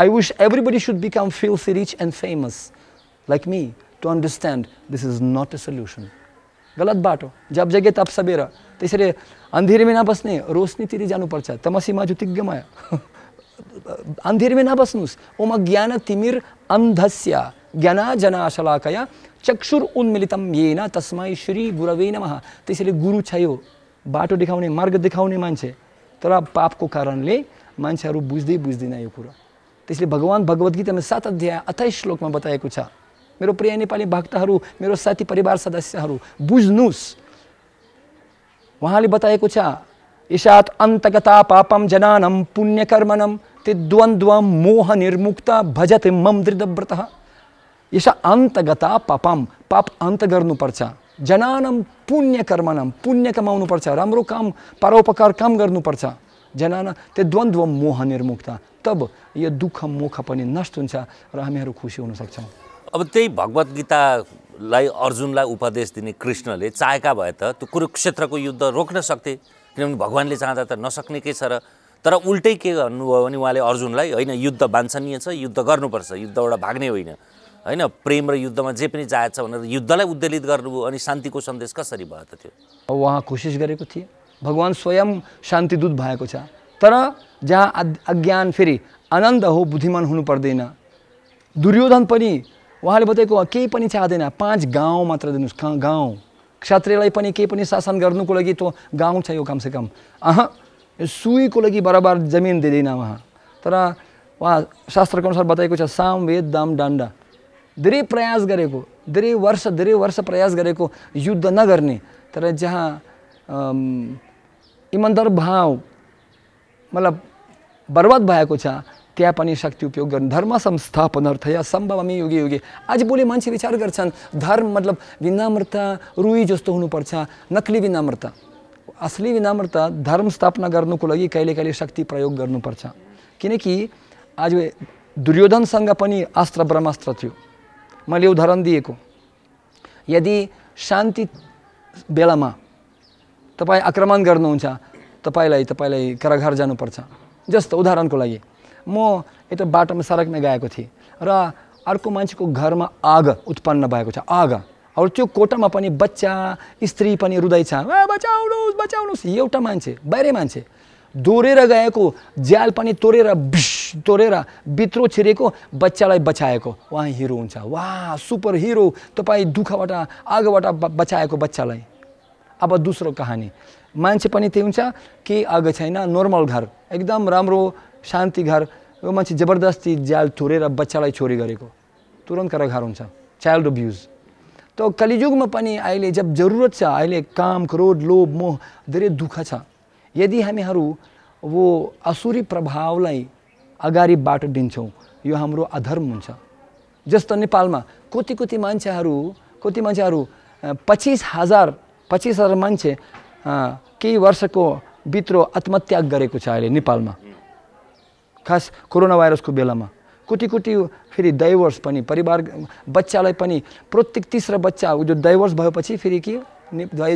I wish everybody should become filthy rich and famous like me to understand this is not not solution गलत बाटो जब जगे तब सबेर तेरे अंधेरे में ना बस्ने रोशनी तेरी जानू पर्च तमसी माजू तिग अंधेरे में ना बसनुस ओम ज्ञान तिमिर अंधस्या ज्ञाना जना शलाकया चक्षुर उन्मिलितम ये ना श्री गुरवे नमः तेरे गुरु छो बाटो दिखाने मार्ग दिखाने मान्छे तर पापको कारणले मान्छेहरू बुझ्दै बुझ्दैन यो कुरा त्यसले भगवान् गीतामा सात अध्याय अठाइस श्लोकमा बताएको छ मेरो प्रिय नेपाली भक्तहरू मेरो साथी परिवार सदस्यहरू बुझ्नुहोस् उहाँले बताएको छ इसात अन्तगता पापम जनानम पुण्यकर्मणम ते द्वन्द्व मोह निर्मुक्त भजत मम दृढव्रत यस अन्तगता पापम पाप अन्त गर्नुपर्छ जनानम पुण्य कर्मनम पुण्य कमाउनुपर्छ राम्रो काम परोपकार काम गर्नुपर्छ जनान त्यो द्वन्द्व मोह निर्मुक्त तब यो दुःख मोख पनि नष्ट हुन्छ र हामीहरू खुसी हुन सक्छौँ अब त्यही भगवद् गीतालाई अर्जुनलाई उपदेश दिने कृष्णले चाहेका भए त त्यो कुरुक्षेत्रको युद्ध रोक्न सक्थे किनभने भगवान्ले चाहँदा त नसक्नेकै छ र तर उल्टै के गर्नुभयो भने उहाँले अर्जुनलाई होइन युद्ध वाञ्छनीय छ युद्ध गर्नुपर्छ युद्धबाट भाग्ने होइन होइन प्रेम र युद्धमा जे पनि चाहेको छ भनेर युद्धलाई उद्देलित गर्नुभयो अनि शान्तिको सन्देश कसरी भयो त थियो उहाँ कोसिस गरेको थिए भगवान् स्वयं शान्तिदूत भएको छ तर जहाँ अज्ञान फेरि आनन्द हो बुद्धिमान हुनु पर्दैन दुर्योधन पनि उहाँले बताएको केही पनि चाहँदैन पाँच गाउँ मात्र दिनुहोस् कहाँ गाउँ क्षत्रियलाई पनि केही पनि शासन गर्नुको लागि त गाउँ चाहियो कम अह सुईको लागि बराबर जमिन दिँदैन उहाँ तर उहाँ शास्त्रको अनुसार बताएको छ साम वेद दाम डान्डा धेरै प्रयास गरेको धेरै वर्ष धेरै वर्ष प्रयास गरेको युद्ध नगर्ने तर जहाँ इमान्दार भाव मतलब बर्बाद भएको छ त्यहाँ पनि शक्ति उपयोग गर्ने धर्म संस्थापनार्थ या सम्भवमी योगी आज आजभोलि मान्छे विचार गर्छन् धर्म मतलब विनाम्रता रुई जस्तो हुनुपर्छ नक्ली विनाम्रता असली विनाम्रता धर्म स्थापना गर्नुको लागि कहिले कहिले शक्ति प्रयोग गर्नुपर्छ किनकि आज दुर्योधनसँग पनि अस्त्र ब्रह्मास्त्र थियो मैले उदाहरण दिएको यदि शान्ति बेलामा तपाईँ आक्रमण गर्नुहुन्छ तपाईँलाई तपाईँलाई घर जानुपर्छ जस्तो उदाहरणको लागि म यता बाटोमा सडकमा गएको थिएँ र अर्को मान्छेको घरमा आग उत्पन्न भएको छ आग अरू त्यो कोटामा पनि बच्चा स्त्री पनि रुँदैछ बचाउनुहोस् बचाउनुहोस् एउटा मान्छे बाहिरै मान्छे दोहोरेर गएको ज्याल पनि तोडेर बिस तोडेर भित्रो छिरेको बच्चालाई बचाएको उहाँ हिरो हुन्छ वा सुपर हिरो तपाईँ दुःखबाट आगोबाट बचाएको बच्चालाई अब दोस्रो कहानी मान्छे पनि त्यही हुन्छ कि आगो छैन नर्मल घर एकदम राम्रो शान्ति घर मान्छे जबरजस्ती ज्याल तोडेर बच्चालाई छोरी गरेको तुरन्त घर हुन्छ चाइल्ड अब्युज त कलिजुगमा पनि अहिले जब जरुरत छ अहिले काम क्रोध लोभ मोह धेरै दुःख छ यदि हामीहरू वो असुरी प्रभावलाई अगाडि बाटो दिन्छौँ यो हाम्रो अधर्म हुन्छ जस्तो नेपालमा कति कति मान्छेहरू कति मान्छेहरू पच्चिस हजार पच्चिस हजार मान्छे केही वर्षको भित्र आत्मत्याग गरेको छ अहिले नेपालमा खास कोरोना भाइरसको बेलामा कुटी कुटी फेरि डाइभोर्स पनि परिवार बच्चालाई पनि प्रत्येक तिस्रो बच्चा जो डाइभोर्स भएपछि फेरि के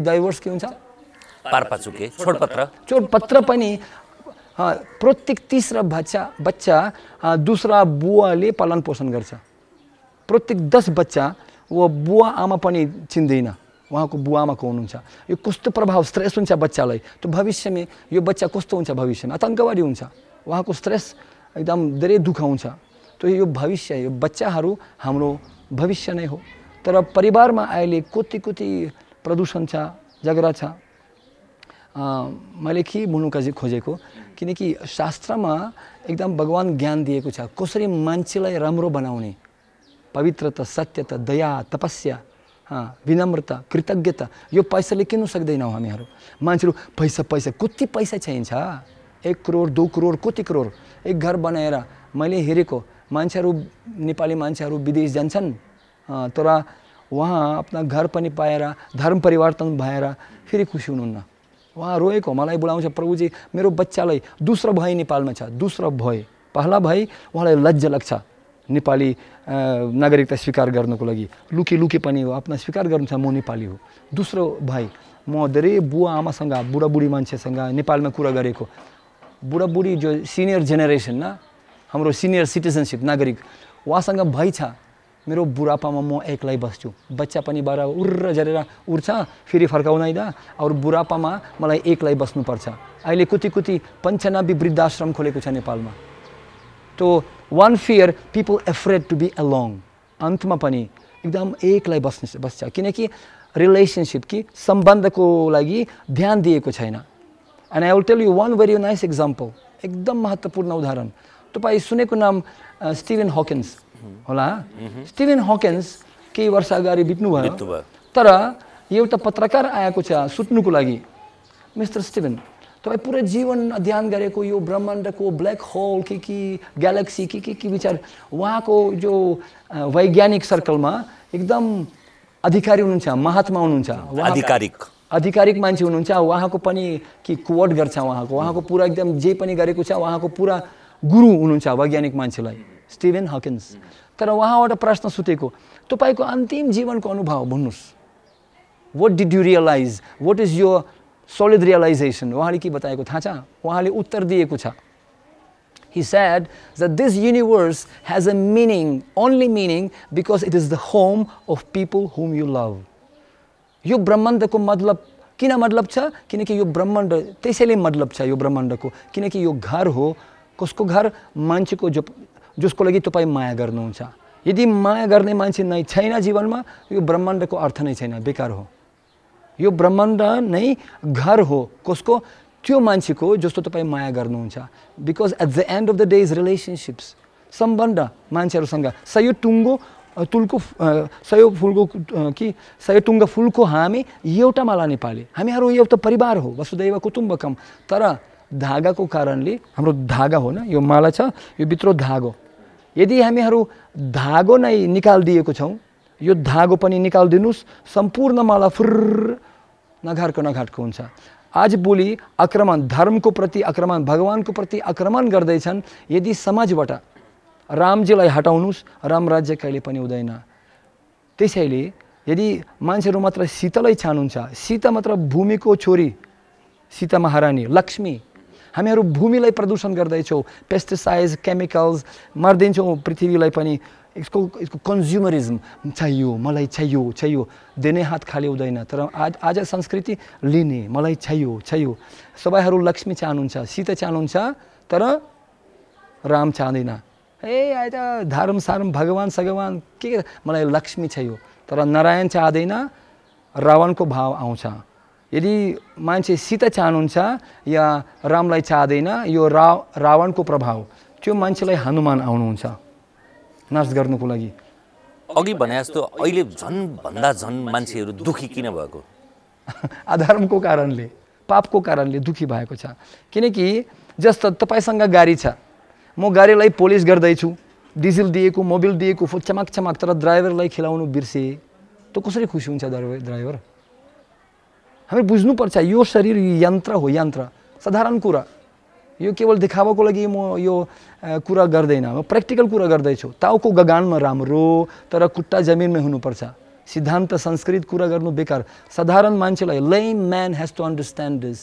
डाइभोर्स के हुन्छ छोडपत्र छोडपत्र पनि प्रत्येक तिसरा बच्चा बच्चा दुसरा बुवाले पालन पोषण गर्छ प्रत्येक दस बच्चा वा बुवा आमा पनि चिन्दैन उहाँको बुवा आमाको हुनुहुन्छ यो कस्तो प्रभाव स्ट्रेस हुन्छ बच्चालाई त्यो भविष्यमा यो बच्चा कस्तो हुन्छ भविष्यमा आतङ्कवादी हुन्छ उहाँको स्ट्रेस एकदम धेरै दुःख हुन्छ त्यो यो भविष्य यो बच्चाहरू हाम्रो भविष्य नै हो तर परिवारमा अहिले कति कति प्रदूषण छ झगडा छ मैले के भन्नु खोजेको किनकि शास्त्रमा एकदम भगवान् ज्ञान दिएको छ कसरी मान्छेलाई राम्रो बनाउने पवित्रता सत्यता दया तपस्या विनम्रता कृतज्ञता यो पैसाले किन्नु सक्दैनौँ हामीहरू मान्छेहरू पैसा पैसा कति पैसा चाहिन्छ एक करोड दुई करोड कति करोड एक घर बनाएर मैले हेरेको मान्छेहरू नेपाली मान्छेहरू विदेश जान्छन् तर उहाँ आफ्ना घर पनि पाएर धर्म परिवर्तन भएर फेरि खुसी हुनुहुन्न उहाँ रोएको मलाई बोलाउँछ प्रभुजी मेरो बच्चालाई दोस्रो भाइ नेपालमा छ दोस्रो भए पहला भाइ उहाँलाई लज्जा लाग्छ नेपाली नागरिकता स्वीकार गर्नुको लागि लुके लुके पनि हो आफ्ना स्वीकार गर्नु छ म नेपाली हो दोस्रो भाइ म धेरै बुवा आमासँग बुढाबुढी मान्छेसँग नेपालमा कुरा गरेको बुढाबुढी जो सिनियर जेनेरेसन न हाम्रो सिनियर सिटिजनसिप नागरिक उहाँसँग भाइ छ मेरो बुढापामा म एक्लै बस्छु बच्चा पनि बाह्र उर्र झरेर उर्छ फेरि त अरू बुढापामा मलाई एक्लै बस्नुपर्छ अहिले कति कति पन्चानब्बे वृद्धाश्रम खोलेको छ नेपालमा तो one fear people afraid to be alone अन्तमा पनि एकदम एक्लै बस्ने बस्छ किनकि रिलेसनसिप कि सम्बन्धको लागि ध्यान दिएको छैन and I will tell you one very nice example एकदम महत्त्वपूर्ण उदाहरण तपाईँ सुनेको नाम स्टिभेन हकिन्स होला स्टिभेन हकेन्स केही वर्ष अगाडि बित्नुभयो तर एउटा पत्रकार आएको छ सुत्नुको लागि मिस्टर स्टिभेन तपाईँ पुरै जीवन अध्ययन गरेको यो ब्रह्माण्डको ब्ल्याक होल के के ग्यालेक्सी के के के विचार उहाँको जो वैज्ञानिक सर्कलमा एकदम अधिकारी हुनुहुन्छ महात्मा हुनुहुन्छ आधिकारिक आधिकारिक मान्छे हुनुहुन्छ उहाँको पनि के कोअर्ड गर्छ उहाँको उहाँको पुरा एकदम जे पनि गरेको छ उहाँको पुरा गुरु हुनुहुन्छ वैज्ञानिक मान्छेलाई स्टिभेन हकिन्स तर उहाँबाट प्रश्न सुतेको तपाईँको अन्तिम जीवनको अनुभव भन्नुहोस् what did you realize what is यो सलिड रियलाइजेसन उहाँले के बताएको थाहा छ उहाँले उत्तर दिएको छ he said the this universe has a meaning only meaning because it is the home of people whom you love यो ब्रह्माण्डको मतलब किन मतलब छ किनकि यो ब्रह्माण्ड त्यसैले मतलब छ यो ब्रह्माण्डको किनकि यो घर हो कसको घर मान्छेको जो जसको लागि तपाईँ माया गर्नुहुन्छ यदि माया गर्ने मान्छे नै छैन जीवनमा यो ब्रह्माण्डको अर्थ नै छैन बेकार हो यो ब्रह्माण्ड नै घर हो कसको त्यो मान्छेको जस्तो तपाईँ माया गर्नुहुन्छ because at the end of the day is relationships सम्बन्ध मान्छेहरूसँग सय टुङ्गो तुलको सय फुलको कि सय टुङ्गो फुलको हामी एउटा माला नेपाली हामीहरू एउटा परिवार हो वसुदैव कुटुम्बकम तर धागाको कारणले हाम्रो धागा हो न यो माला छ यो भित्र धागो यदि हामीहरू धागो नै निकालिदिएको छौँ यो धागो पनि निकालिदिनुहोस् सम्पूर्ण माला फुर्र नघाटको नघाटको हुन्छ आज बोली आक्रमण धर्मको प्रति आक्रमण भगवान्को प्रति आक्रमण गर्दैछन् यदि समाजबाट रामजीलाई हटाउनुहोस् राम राज्य कहिले पनि हुँदैन त्यसैले यदि मान्छेहरू मात्र शीतलै छानुहुन्छ सीता मात्र भूमिको छोरी सीता महारानी लक्ष्मी हामीहरू भूमिलाई प्रदूषण गर्दैछौँ पेस्टिसाइड्स केमिकल्स मरिदिन्छौँ पृथ्वीलाई पनि यसको यसको कन्ज्युमरिजम चाहियो मलाई चाहियो चाहियो दिने हात खाली हुँदैन तर आज आज संस्कृति लिने मलाई चाहियो चाहियो सबैहरू लक्ष्मी चाहनुहुन्छ सीता चाहनुहुन्छ तर राम चाहँदैन ए आइ त धारम सारम भगवान् सगवान् के मलाई लक्ष्मी चाहियो तर नारायण चाहँदैन रावणको भाव आउँछ यदि मान्छे सीता चाहनुहुन्छ या रामलाई चाहँदैन यो रा रावणको प्रभाव त्यो मान्छेलाई हनुमान आउनुहुन्छ नाच गर्नुको लागि अघि भने जस्तो अहिले झन् भन्दा झन् मान्छेहरू दुखी किन भएको अधर्मको कारणले पापको कारणले दुखी भएको छ किनकि जस्तो तपाईँसँग गाडी छ म गाडीलाई पोलिस गर्दैछु डिजल दिएको मोबिल दिएको चमक चमक तर ड्राइभरलाई खेलाउनु बिर्सेँ त कसरी खुसी हुन्छ ड्राइभर हमें बुझ् पर्च यो शरीर यंत्र हो यंत्र साधारण कुरा यो केवल को लगी म यो कुरा गर्दैन म प्र्याक्टिकल कुरा को गगान में राम्रो तर खुट्टा जमिनमै हुनुपर्छ सिद्धांत संस्कृत कुरा गर्नु बेकार साधारण मानेला layman has to understand this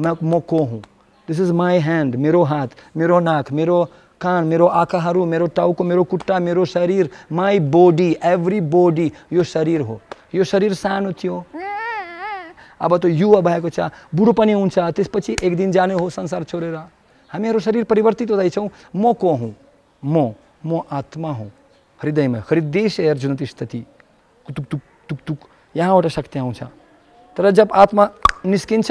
म म को हूँ दिस इज माई हैंड मेरो हाथ मेरो नाक मेरो कान मेरो आँखा मेरो को मेरे खुट्टा मेरे शरीर माई बोडी एवरी बोडी यो शरीर हो यो शरीर सानो थियो अब त युवा भएको छ बुढो पनि हुन्छ त्यसपछि एक दिन जाने हो संसार छोडेर हामीहरू शरीर परिवर्तित हुँदैछौँ म को हुँ म म आत्मा हुँ हृदयमा हृदय अर्जुन स्थिति कुतुक तुक तुक तुक यहाँबाट शक्ति आउँछ तर जब आत्मा निस्किन्छ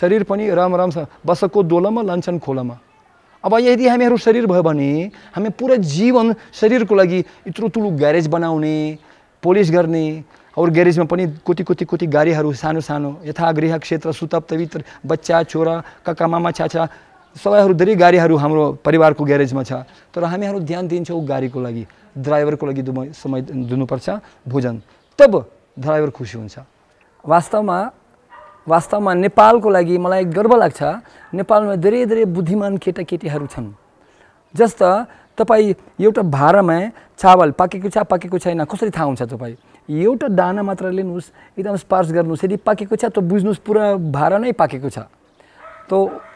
शरीर पनि राम राम छ बसको दोलमा लन्छन खोलामा अब यदि हामीहरू शरीर भयो भने हामी पुरा जीवन शरीरको लागि यत्रो तुलु ग्यारेज बनाउने पोलिस गर्ने और ग्यारेजमा पनि कति कति कति गाडीहरू सानो सानो यथा गृह क्षेत्र सुतप्तवित्र बच्चा छोरा काका मामा छाछा सबैहरू धेरै गाडीहरू हाम्रो परिवारको ग्यारेजमा छ तर हामीहरू ध्यान दिन्छौँ गाडीको लागि ड्राइभरको लागि समय दिनुपर्छ भोजन तब ड्राइभर खुसी हुन्छ वास्तवमा वास्तवमा नेपालको लागि मलाई गर्व लाग्छ नेपालमा धेरै धेरै बुद्धिमान केटाकेटीहरू छन् जस्तो तपाईँ एउटा भाडामा चावल पाकेको छ पाकेको छैन कसरी थाहा हुन्छ तपाईँ एउटा दाना मात्र लिनुहोस् एकदम स्पार्स गर्नुहोस् यदि पाकेको छ त बुझ्नुहोस् पुरा भारा नै पाकेको छ त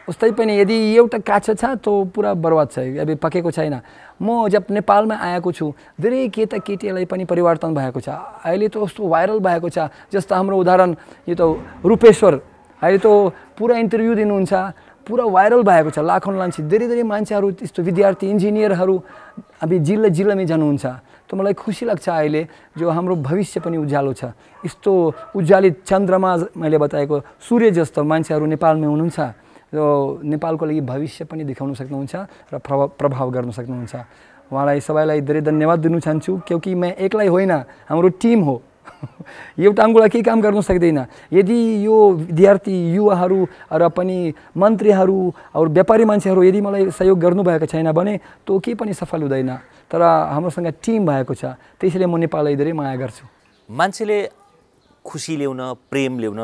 उस्तै पनि यदि एउटा काचो छ त पुरा बर्बाद छ अब पाकेको छैन म जब नेपालमा आएको छु धेरै केटा केटीलाई पनि परिवर्तन भएको छ अहिले त कस्तो भाइरल भएको छ जस्तो हाम्रो उदाहरण यो त रूपेश्वर अहिले त पुरा इन्टरभ्यू दिनुहुन्छ पुरा भाइरल भएको छ लाखौँ मान्छे धेरै धेरै मान्छेहरू त्यस्तो विद्यार्थी इन्जिनियरहरू अब जिल्ला जिल्लामै जानुहुन्छ त मलाई खुसी लाग्छ अहिले जो हाम्रो भविष्य पनि उज्यालो छ यस्तो उज्यालित चन्द्रमा मैले बताएको सूर्य जस्तो मान्छेहरू नेपालमै हुनुहुन्छ र नेपालको लागि भविष्य पनि देखाउन सक्नुहुन्छ र प्रभाव प्रभाव गर्न सक्नुहुन्छ उहाँलाई सबैलाई धेरै धन्यवाद दिनु चाहन्छु किनकि म एक्लै होइन हाम्रो टिम हो एउटा अङ्गुला केही काम गर्नु सक्दैन यदि यो विद्यार्थी युवाहरू र पनि मन्त्रीहरू अरू व्यापारी मान्छेहरू यदि मलाई सहयोग गर्नुभएको छैन भने त्यो केही पनि सफल हुँदैन तर हाम्रोसँग टिम भएको छ त्यसैले म नेपाललाई धेरै माया गर्छु मान्छेले खुसी ल्याउन प्रेम ल्याउन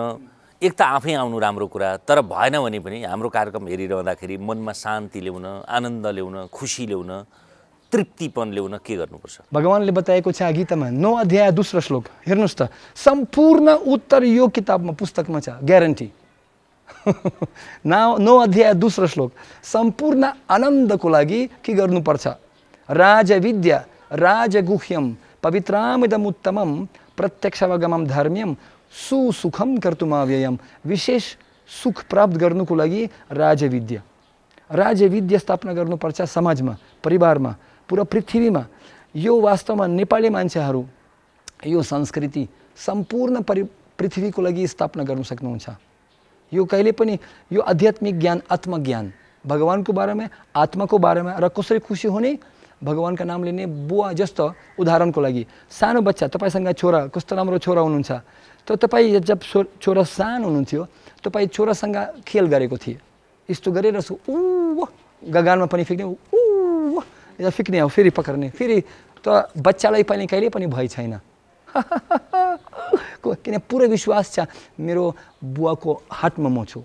एक त आफै आउनु राम्रो कुरा तर भएन भने पनि हाम्रो कार्यक्रम हेरिरहँदाखेरि मनमा शान्ति ल्याउन आनन्द ल्याउन खुसी ल्याउन तृप्तिपन ल्याउन के गर्नुपर्छ भगवान्ले बताएको छ गीतामा नौ अध्याय दोस्रो श्लोक हेर्नुहोस् त सम्पूर्ण उत्तर यो किताबमा पुस्तकमा छ ग्यारेन्टी ना नौ अध्याय दोस्रो श्लोक सम्पूर्ण आनन्दको लागि के गर्नुपर्छ राजविद्या राजगुह्यम पवित्रामिदमुत्तमम प्रत्यक्षवगमम धर्म्यम सुसुखम कर्तुमाव्ययम विशेष सुख प्राप्त गर्नुको लागि राजविद्या राज्य विद्या स्थापना गर्नुपर्छ समाजमा परिवारमा पुरा पृथ्वीमा यो वास्तवमा नेपाली मान्छेहरू यो संस्कृति सम्पूर्ण परि पृथ्वीको लागि स्थापना गर्न सक्नुहुन्छ यो कहिले पनि यो आध्यात्मिक ज्ञान आत्मज्ञान भगवान्को बारेमा आत्माको बारेमा र कसरी खुसी हुने भगवान्का नाम लिने बुवा जस्तो उदाहरणको लागि सानो बच्चा तपाईँसँग छोरा कस्तो राम्रो छोरा हुनुहुन्छ त तपाईँ जब छो छोरा सानो हुनुहुन्थ्यो तपाईँ छोरासँग खेल गरेको थिएँ यस्तो गरेर ऊ गगानमा पनि फिक्ने ऊ फिक्ने हो फेरि पक्रिने फेरि त बच्चालाई पनि कहिले पनि भय छैन किन पुरै विश्वास छ मेरो बुवाको हातमा म छु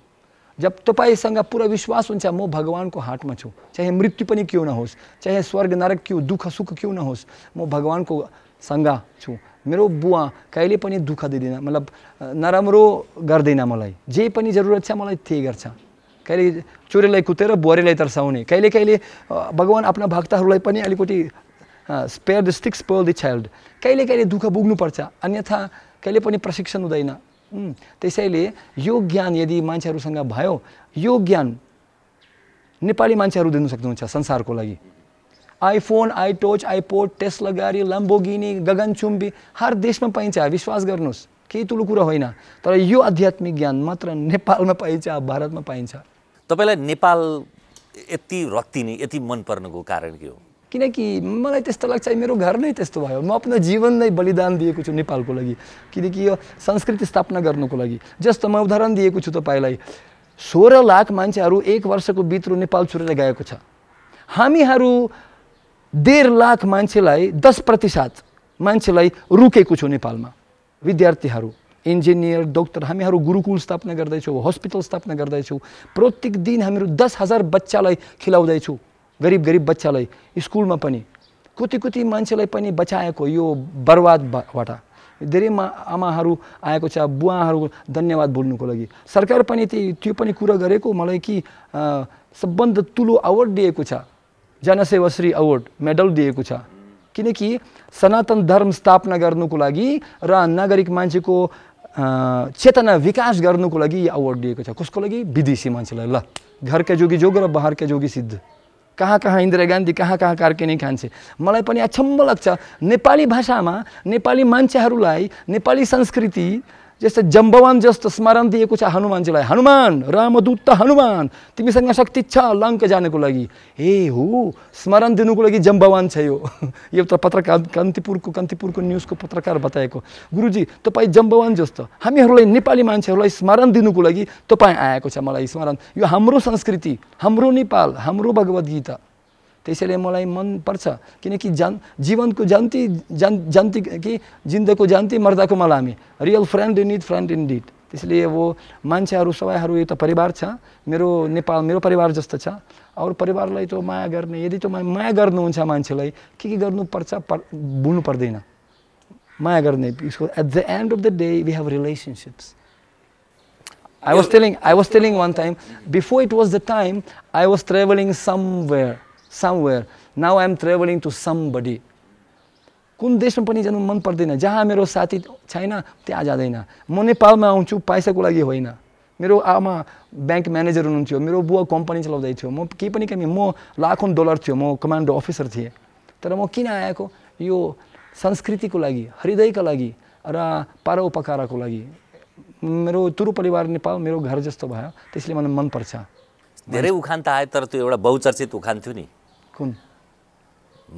जब तपाईँसँग पुरा विश्वास हुन्छ म भगवान्को हातमा छु चाहे मृत्यु पनि क्यों नहोस् चाहे स्वर्ग नरक क्यों दुःख सुख क्यों नहोस् म भगवान्को सँग छु मेरो बुवा कहिले पनि दुःख दिँदैन मतलब नराम्रो गर्दैन मलाई जे पनि जरुरत छ मलाई त्यही गर्छ कहिले चोरीलाई कुतेर बुहारीलाई तर्साउने कहिले कहिले भगवान् आफ्ना भक्तहरूलाई पनि अलिकति spare the sticks for the child कहिले कहिले दुःख पुग्नुपर्छ अन्यथा कहिले पनि प्रशिक्षण हुँदैन त्यसैले यो ज्ञान यदि मान्छेहरूसँग भयो यो ज्ञान नेपाली मान्छेहरू दिनु सक्नुहुन्छ संसारको लागि आइफोन आइटोच आइपोड टेस्ला गाडी लम्बोगिनी गगनचुम्बी हर देशमा पाइन्छ विश्वास गर्नुहोस् केही ठुलो कुरा होइन तर यो आध्यात्मिक ज्ञान मात्र नेपालमा पाइन्छ भारतमा पाइन्छ तपाईँलाई नेपाल यति रत्तिने यति मन पर्नुको कारण के हो किनकि मलाई त्यस्तो लाग्छ मेरो घर नै त्यस्तो भयो म आफ्नो जीवन नै बलिदान दिएको छु नेपालको लागि किनकि यो संस्कृति स्थापना गर्नुको लागि जस्तो म उदाहरण दिएको छु तपाईँलाई सोह्र लाख मान्छेहरू एक वर्षको भित्र नेपाल छोडेर गएको छ हामीहरू डेढ लाख मान्छेलाई दस प्रतिशत मान्छेलाई रुकेको छु नेपालमा विद्यार्थीहरू इन्जिनियर डक्टर हामीहरू गुरुकुल स्थापना गर्दैछौँ हस्पिटल स्थापना गर्दैछौँ प्रत्येक दिन हामीहरू दस हजार बच्चालाई खिलाउँदैछौँ गरिब गरिब बच्चालाई स्कुलमा पनि कति कति मान्छेलाई पनि बचाएको यो बर्बादबाट धेरै मा आमाहरू आएको छ बुवाहरू धन्यवाद बोल्नुको लागि सरकार पनि त्यही त्यो पनि कुरा गरेको मलाई कि सबभन्दा ठुलो अवार्ड दिएको छ जनसेवाश्री अवार्ड मेडल दिएको छ किनकि सनातन धर्म स्थापना गर्नुको लागि र नागरिक मान्छेको चेतना विकास गर्नुको लागि यो अवार्ड दिएको छ कसको लागि विदेशी मान्छेलाई ल घरका जोगी जोग र बहारका जोगी सिद्ध कहाँ कहाँ इन्दिरा गान्धी कहाँ कहाँ कार्किने खान्छे मलाई पनि अचम्म लाग्छ नेपाली भाषामा नेपाली मान्छेहरूलाई नेपाली संस्कृति जस्तै जम्बवान जस्तो स्मरण दिएको छ हनुमानजीलाई हनुमान रामदूत त हनुमान तिमीसँग शक्ति छ लङ्क जानको लागि ए हो स्मरण दिनुको लागि जम्बवान छ यो एउटा पत्रकार कान्तिपुरको कान्तिपुरको न्युजको पत्रकार बताएको गुरुजी तपाईँ जम्बवान जस्तो हामीहरूलाई नेपाली मान्छेहरूलाई स्मरण दिनुको लागि तपाईँ आएको छ मलाई स्मरण यो हाम्रो संस्कृति हाम्रो नेपाल हाम्रो भगवद् गीता त्यसैले मलाई मनपर्छ किनकि जान जीवनको जन्ती जन् जन्ती कि जिन्दको जन्ती मर्दाको मलामी real friend in need friend indeed त्यसैले अब मान्छेहरू सबैहरू यो त परिवार छ मेरो नेपाल मेरो परिवार जस्तो छ अरू परिवारलाई त माया गर्ने यदि त माया गर्नुहुन्छ मान्छेलाई के के गर्नुपर्छ पर भुल्नु पर्दैन माया गर्ने at the end of the day we have relationships I was telling I was telling one time before it was the time I was travelling somewhere somewhere now I'm travelling to somebody कुन देशमा पनि जानु मन पर्दैन जहाँ मेरो साथी छैन त्यहाँ जाँदैन म नेपालमा आउँछु पैसाको लागि होइन मेरो आमा ब्याङ्क म्यानेजर हुनुहुन्थ्यो मेरो बुवा कम्पनी चलाउँदै थियो म केही पनि कमी म लाखौँ डलर थियो म कमान्डो अफिसर थिएँ तर म किन आएको यो संस्कृतिको लागि हृदयका लागि र पारोपकारको लागि मेरो तुरु परिवार नेपाल मेरो घर जस्तो भयो त्यसले मलाई मनपर्छ धेरै उखान त आयो तर त्यो एउटा बहुचर्चित उखान थियो नि कुन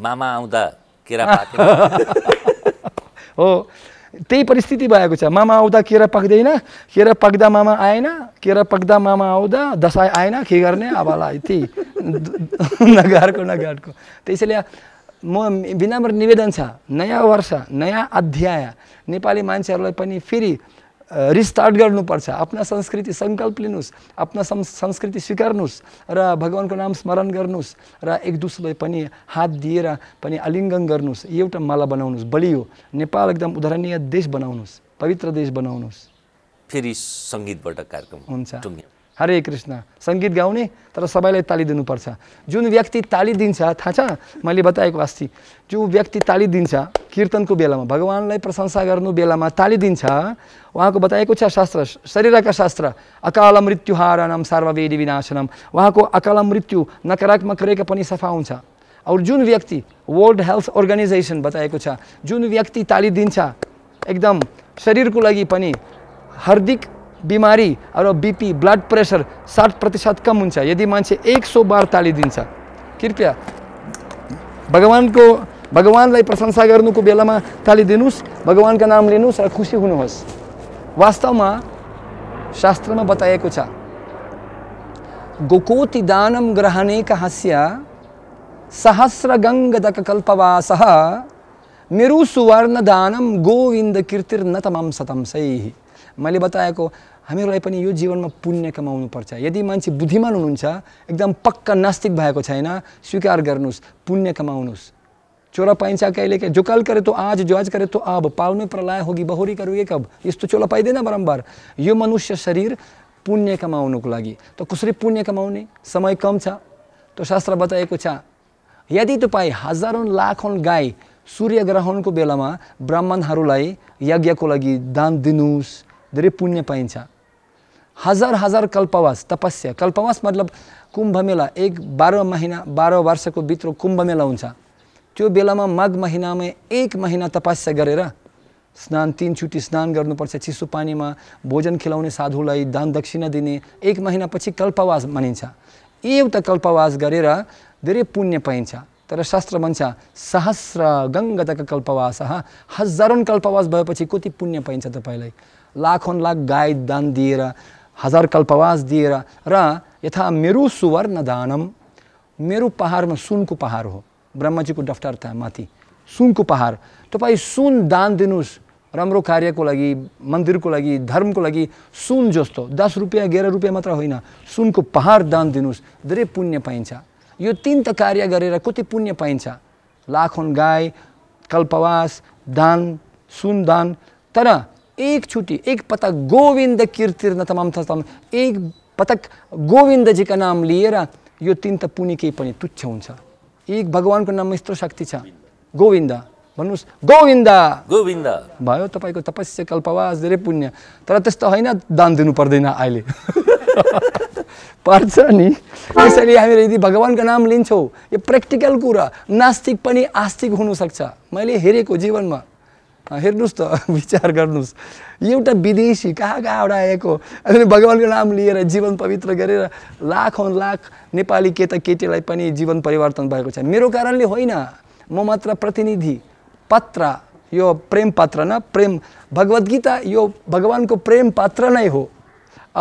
मामा आउँदा केरा हो त्यही परिस्थिति भएको छ मामा आउँदा केरा पाक्दैन केरा पाक्दा मामा आएन केरा पाक्दा मामा आउँदा दसैँ आएन के गर्ने अबलाई त्यही नगाडको नगाडको त्यसैले म विनम्र निवेदन छ नयाँ वर्ष नयाँ अध्याय नेपाली मान्छेहरूलाई पनि फेरि रिस्टार्ट गर्नुपर्छ आफ्ना संस्कृति सङ्कल्प लिनुहोस् आफ्ना सं संस्कृति स्वीकार्नुहोस् र भगवान्को नाम स्मरण गर्नुहोस् र एक दुसरोलाई पनि हात दिएर पनि आलिङ्गन गर्नुहोस् एउटा माला बनाउनुहोस् बलियो नेपाल एकदम उदाहरणीय देश बनाउनुहोस् पवित्र देश बनाउनुहोस् फेरि सङ्गीतबाट कार्यक्रम हुन्छ हरे कृष्ण सङ्गीत गाउने तर सबैलाई ताली दिनुपर्छ जुन व्यक्ति ताली दिन्छ थाहा छ मैले बताएको अस्ति जो व्यक्ति ताली दिन्छ कीर्तनको बेलामा भगवान्लाई प्रशंसा गर्नु बेलामा ताली दिन्छ उहाँको बताएको छ शास्त्र शरीरका शास्त्र अकाल मृत्यु हारनम सार्वेदी विनाशनम उहाँको अकाल मृत्यु नकारात्मक रेखा पनि सफा हुन्छ और जुन व्यक्ति वर्ल्ड हेल्थ अर्गनाइजेसन बताएको छ जुन व्यक्ति ताली दिन्छ एकदम शरीरको लागि पनि हार्दिक बीमारी और बीपी ब्लड प्रेसर साठ प्रतिशत कम हो यदि मान्छे एक सौ बार ताली दी कृपया भगवान्को भगवान्लाई प्रशंसा गर्नुको बेलामा ताली दिनुहोस् भगवान्का नाम और खुशी हो वास्तव में शास्त्र में छ गोकोति दानम ग्रहणे कहस्य सहस्रगङ्गदककल्पवासः मेरु सुवर्ण दानम गोविंद कीर्तिर्न तमाम सतम सही मैले बताएको हामीहरूलाई पनि यो जीवनमा पुण्य कमाउनु पर्छ यदि मान्छे बुद्धिमान हुनुहुन्छ एकदम पक्का नास्तिक भएको छैन स्वीकार गर्नुहोस् पुण्य कमाउनुहोस् चोरा पाइन्छ कहिले कहीँ जो कल गरे तो आज जो आज गरे तो अब प्रलाय हो कि होगी बहोरी एक कब यस्तो चोला पाइँदैन बारम्बार यो मनुष्य शरीर पुण्य कमाउनुको लागि त कसरी पुण्य कमाउने समय कम छ त शास्त्र बताएको छ यदि तपाईँ हजारौँ लाखौँ गाई सूर्य ग्रहणको बेलामा ब्राह्मणहरूलाई यज्ञको लागि दान दिनुहोस् धेरै पुण्य पाइन्छ हजार हजार कल्पवास तपस्या कल्पवास मतलब कुम्भ मेला एक बाह्र महिना बाह्र वर्षको भित्र कुम्भ मेला हुन्छ त्यो बेलामा माघ महिनामा एक महिना तपस्या गरेर स्नान तिनचोटि स्नान गर्नुपर्छ चिसो पानीमा भोजन खिलाउने साधुलाई दान दक्षिणा दिने एक महिनापछि कल्पवास मानिन्छ एउटा कल्पवास गरेर धेरै पुण्य पाइन्छ तर शास्त्र भन्छ सहस्र गङ्गतक कल्पवास हजारौँ कल्पवास भएपछि कति पुण्य पाइन्छ तपाईँलाई लाखौँ लाख गाई दान दिएर हजार कल्पवास दिएर र यथा मेरो सुवर्ण दानम मेरो पहाडमा सुनको पहाड हो ब्रह्मजीको डफ्टर त माथि सुनको पहाड तपाईँ सुन दान दिनुहोस् राम्रो कार्यको लागि मन्दिरको लागि धर्मको लागि सुन जस्तो दस रुपियाँ एघार रुपियाँ मात्र होइन सुनको पहाड दान दिनुहोस् धेरै पुण्य पाइन्छ यो तिन त कार्य गरेर कति पुण्य पाइन्छ लाखौँ गाई कल्पवास दान सुन दान तर छुट्टी एक पटक गोविन्द कीर्तिर तमाम तमाम एक पटक गोविन्दजीको नाम लिएर यो तिन त केही पनि तुच्छ हुन्छ एक भगवानको नाममा यस्तो शक्ति छ गोविन्द भन्नुहोस् गोविन्द गोविन्द भयो तपाईँको तपस्या कल्पवास धेरै पुण्य तर त्यस्तो होइन दान दिनु पर्दैन अहिले पर्छ नि त्यसरी हामीले यदि भगवान्को नाम लिन्छौँ यो प्र्याक्टिकल कुरा नास्तिक पनि आस्तिक हुनसक्छ मैले हेरेको जीवनमा हेर्नुहोस् त विचार गर्नुहोस् एउटा विदेशी कहाँ कहाँबाट आएको अनि भगवान्को नाम लिएर जीवन पवित्र गरेर लाखौँ लाख नेपाली केटा केटीलाई पनि जीवन परिवर्तन भएको छ मेरो कारणले होइन म मात्र प्रतिनिधि पत्र यो प्रेम पात्र न प्रेम भगवद्गीता यो भगवान्को प्रेम पात्र नै हो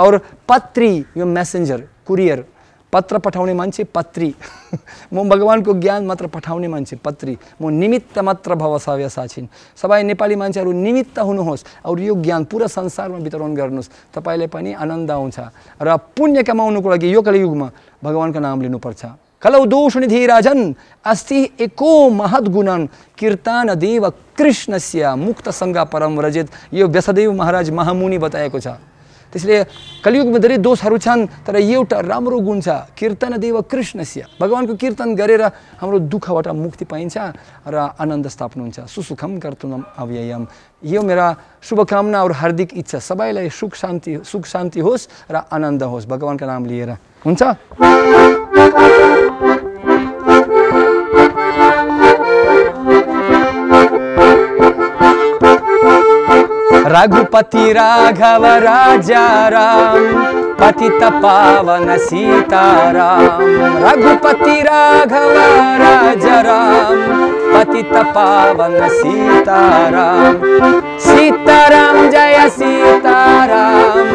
और पत्री यो मेसेन्जर कुरियर पत्र पठाउने मान्छे पत्री म भगवान्को ज्ञान मात्र पठाउने मान्छे पत्री म निमित्त मात्र भव सव्य साछिन् सबै नेपाली मान्छेहरू निमित्त हुनुहोस् अरू यो ज्ञान पुरा संसारमा वितरण गर्नुहोस् तपाईँले पनि आनन्द आउँछ र पुण्य कमाउनुको लागि यो कलियुगमा भगवान्को नाम लिनुपर्छ कलौ दोष निधि राजन अस्ति एको महद्गुणन कीर्तन देव कृष्णस्य मुक्त सङ्घ परम रजित यो व्यसदेव महाराज महामुनि बताएको छ त्यसले कलियुगमा धेरै दोषहरू छन् तर एउटा राम्रो गुण छ कीर्तन देव कृष्णस्य भगवान्को कीर्तन गरेर हाम्रो दुःखबाट मुक्ति पाइन्छ र आनन्द स्थापना हुन्छ सुसुखम कर्तुनम अव्ययम यो मेरा शुभकामना अरू हार्दिक इच्छा सबैलाई सुख शान्ति सुख शान्ति होस् र आनन्द होस् भगवान्को नाम लिएर हुन्छ रघुपति राघव राजा राम पतितपावन सीताराम रघुपति राघव राजा राम पतितपावन सीताराम सीताराम जय सीताराम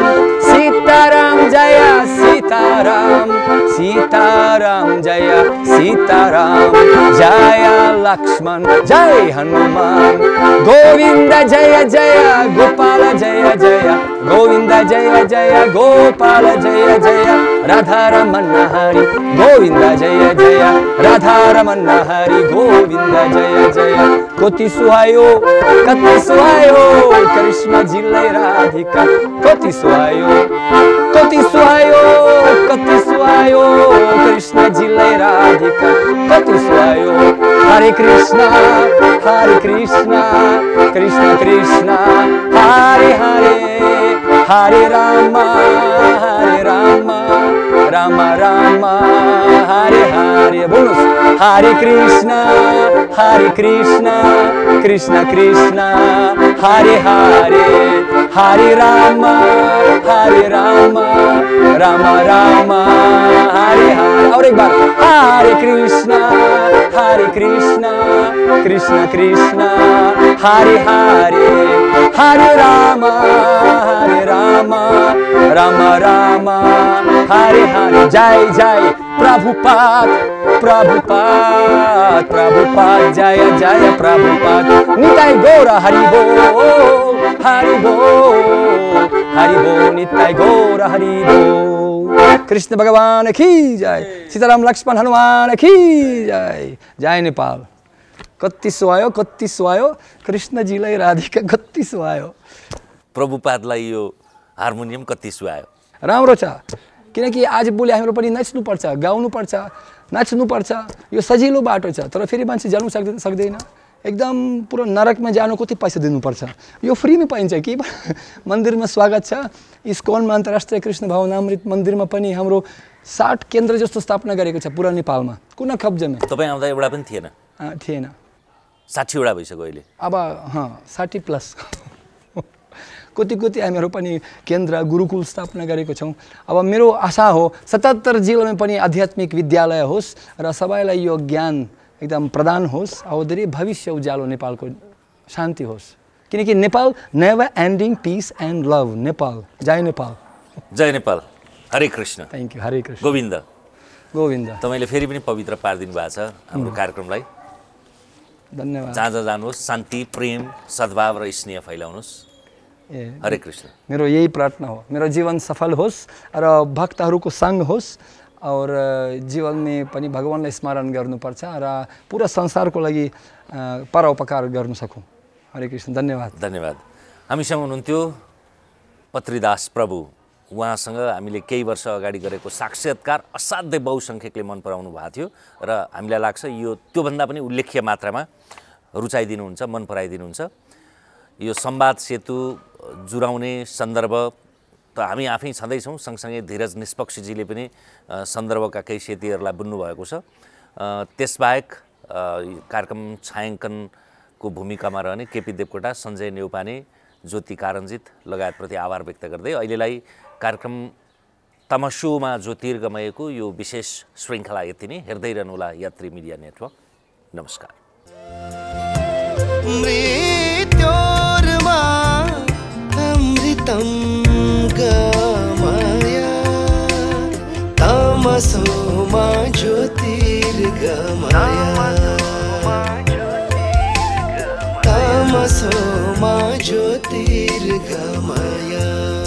सीताराम जया सीतारम सीतारम जया सीतारम जय लक्ष्मण जय हनुमान गोविंद जय जय गोपाल जय जय गोविंद जय जय गोपाल जय जय राधा राधारमण हरि गोविंद जय जय राधारमण हरि गोविंद जय जय कति सुहायो कति सुहायो करिश्मा जिल्लै राधिका कति सुहायो कति सुहायो कति सुहायो कृष्ण जिल्लै राधिका कति सुहायो हरे कृष्ण हरे कृष्ण कृष्ण कृष्ण हरे हरे हरे राम हरे राम राम राम हरे हरे बोलो हरे कृष्ण हरे कृष्ण कृष्ण कृष्ण हरे हरे हरे राम हरे राम राम राम हरे हरे और एक बार हरे कृष्ण हरे कृष्ण कृष्ण कृष्ण हरे हरे हरे राम राम राम राम हरे हरे जय जय प्रभुपाद प्रभुपाद प्रभुपाद जय जय प्रभुपाद निताय गौर हरि बो हरि बो हरि बो निताय गौर हरि बो कृष्ण भगवान की जय सीताराम लक्ष्मण हनुमान की जय जय नेपाल कति सुहायो कति सुहायो कृष्णजीलाई राधिका कति सुहायो प्रभुपादलाई यो हार्मोनियम कति सुहायो राम्रो छ किनकि आज बोली हाम्रो पनि नाच्नुपर्छ गाउनुपर्छ नाच्नुपर्छ यो सजिलो बाटो छ तर फेरि मान्छे जानु सक्दैन सक्दैन एकदम पुरो नरकमा जानु कति पैसा दिनुपर्छ यो फ्रीमा पाइन्छ कि मन्दिरमा स्वागत छ इस्कोनमा अन्तर्राष्ट्रिय कृष्ण भावनामृत मन्दिरमा पनि हाम्रो साठ केन्द्र जस्तो स्थापना गरेको छ पुरा नेपालमा कुन कब्जामा तपाईँ आउँदा एउटा पनि थिएन थिएन साठीवटा भइसक्यो अहिले अब साठी प्लस कति कति हामीहरू पनि केन्द्र गुरुकुल स्थापना गरेको छौँ अब मेरो आशा हो सतहत्तर जिल्लामा पनि आध्यात्मिक विद्यालय होस् र सबैलाई यो ज्ञान एकदम प्रदान होस् अब धेरै भविष्य उज्यालो नेपालको शान्ति होस् किनकि Nepal never ending peace and love Nepal जय नेपाल जय नेपाल हरे कृष्ण थ्याङ्क यू हरे कृष्ण गोविन्द गोविन्द तपाईँले फेरि पनि पवित्र पारिदिनु भएको छ हाम्रो कार्यक्रमलाई धन्यवाद जहाँ जहाँ जानुहोस् शान्ति प्रेम सद्भाव र स्नेह फैलाउनुहोस् हरे कृष्ण मेरो यही प्रार्थना हो मेरो जीवन सफल होस् र भक्तहरूको सङ्घ होस् और जीवनले पनि भगवान्लाई स्मरण गर्नुपर्छ र पुरा संसारको लागि परोपकार गर्न सकौँ हरे कृष्ण धन्यवाद धन्यवाद हामीसँग हुनुहुन्थ्यो पत्रीदास प्रभु उहाँसँग हामीले केही वर्ष अगाडि गरेको साक्षात्कार असाध्यै बहुसङ्ख्यकले मन पराउनु भएको थियो र हामीलाई लाग्छ यो त्योभन्दा पनि उल्लेख्य मात्रामा रुचाइदिनुहुन्छ मन पराइदिनुहुन्छ यो संवाद सेतु जुराउने सन्दर्भ त हामी आफै छँदैछौँ सँगसँगै धीरज निष्पक्षजीले पनि सन्दर्भका केही सेतीहरूलाई बुन्नुभएको छ त्यसबाहेक कार्यक्रम छायाङ्कनको भूमिकामा रहने केपी देवकोटा सञ्जय नेउपाने ज्योति कारणजित लगायतप्रति आभार व्यक्त गर्दै अहिलेलाई कार्यक्रम तमसुमा ज्योतिर्गमयको यो विशेष श्रृङ्खला यति नै हेर्दै रहनुहोला यात्री मिडिया नेटवर्क नमस्कार तमसो मा तमसोमा तमसो मा ज्योतिर्गमया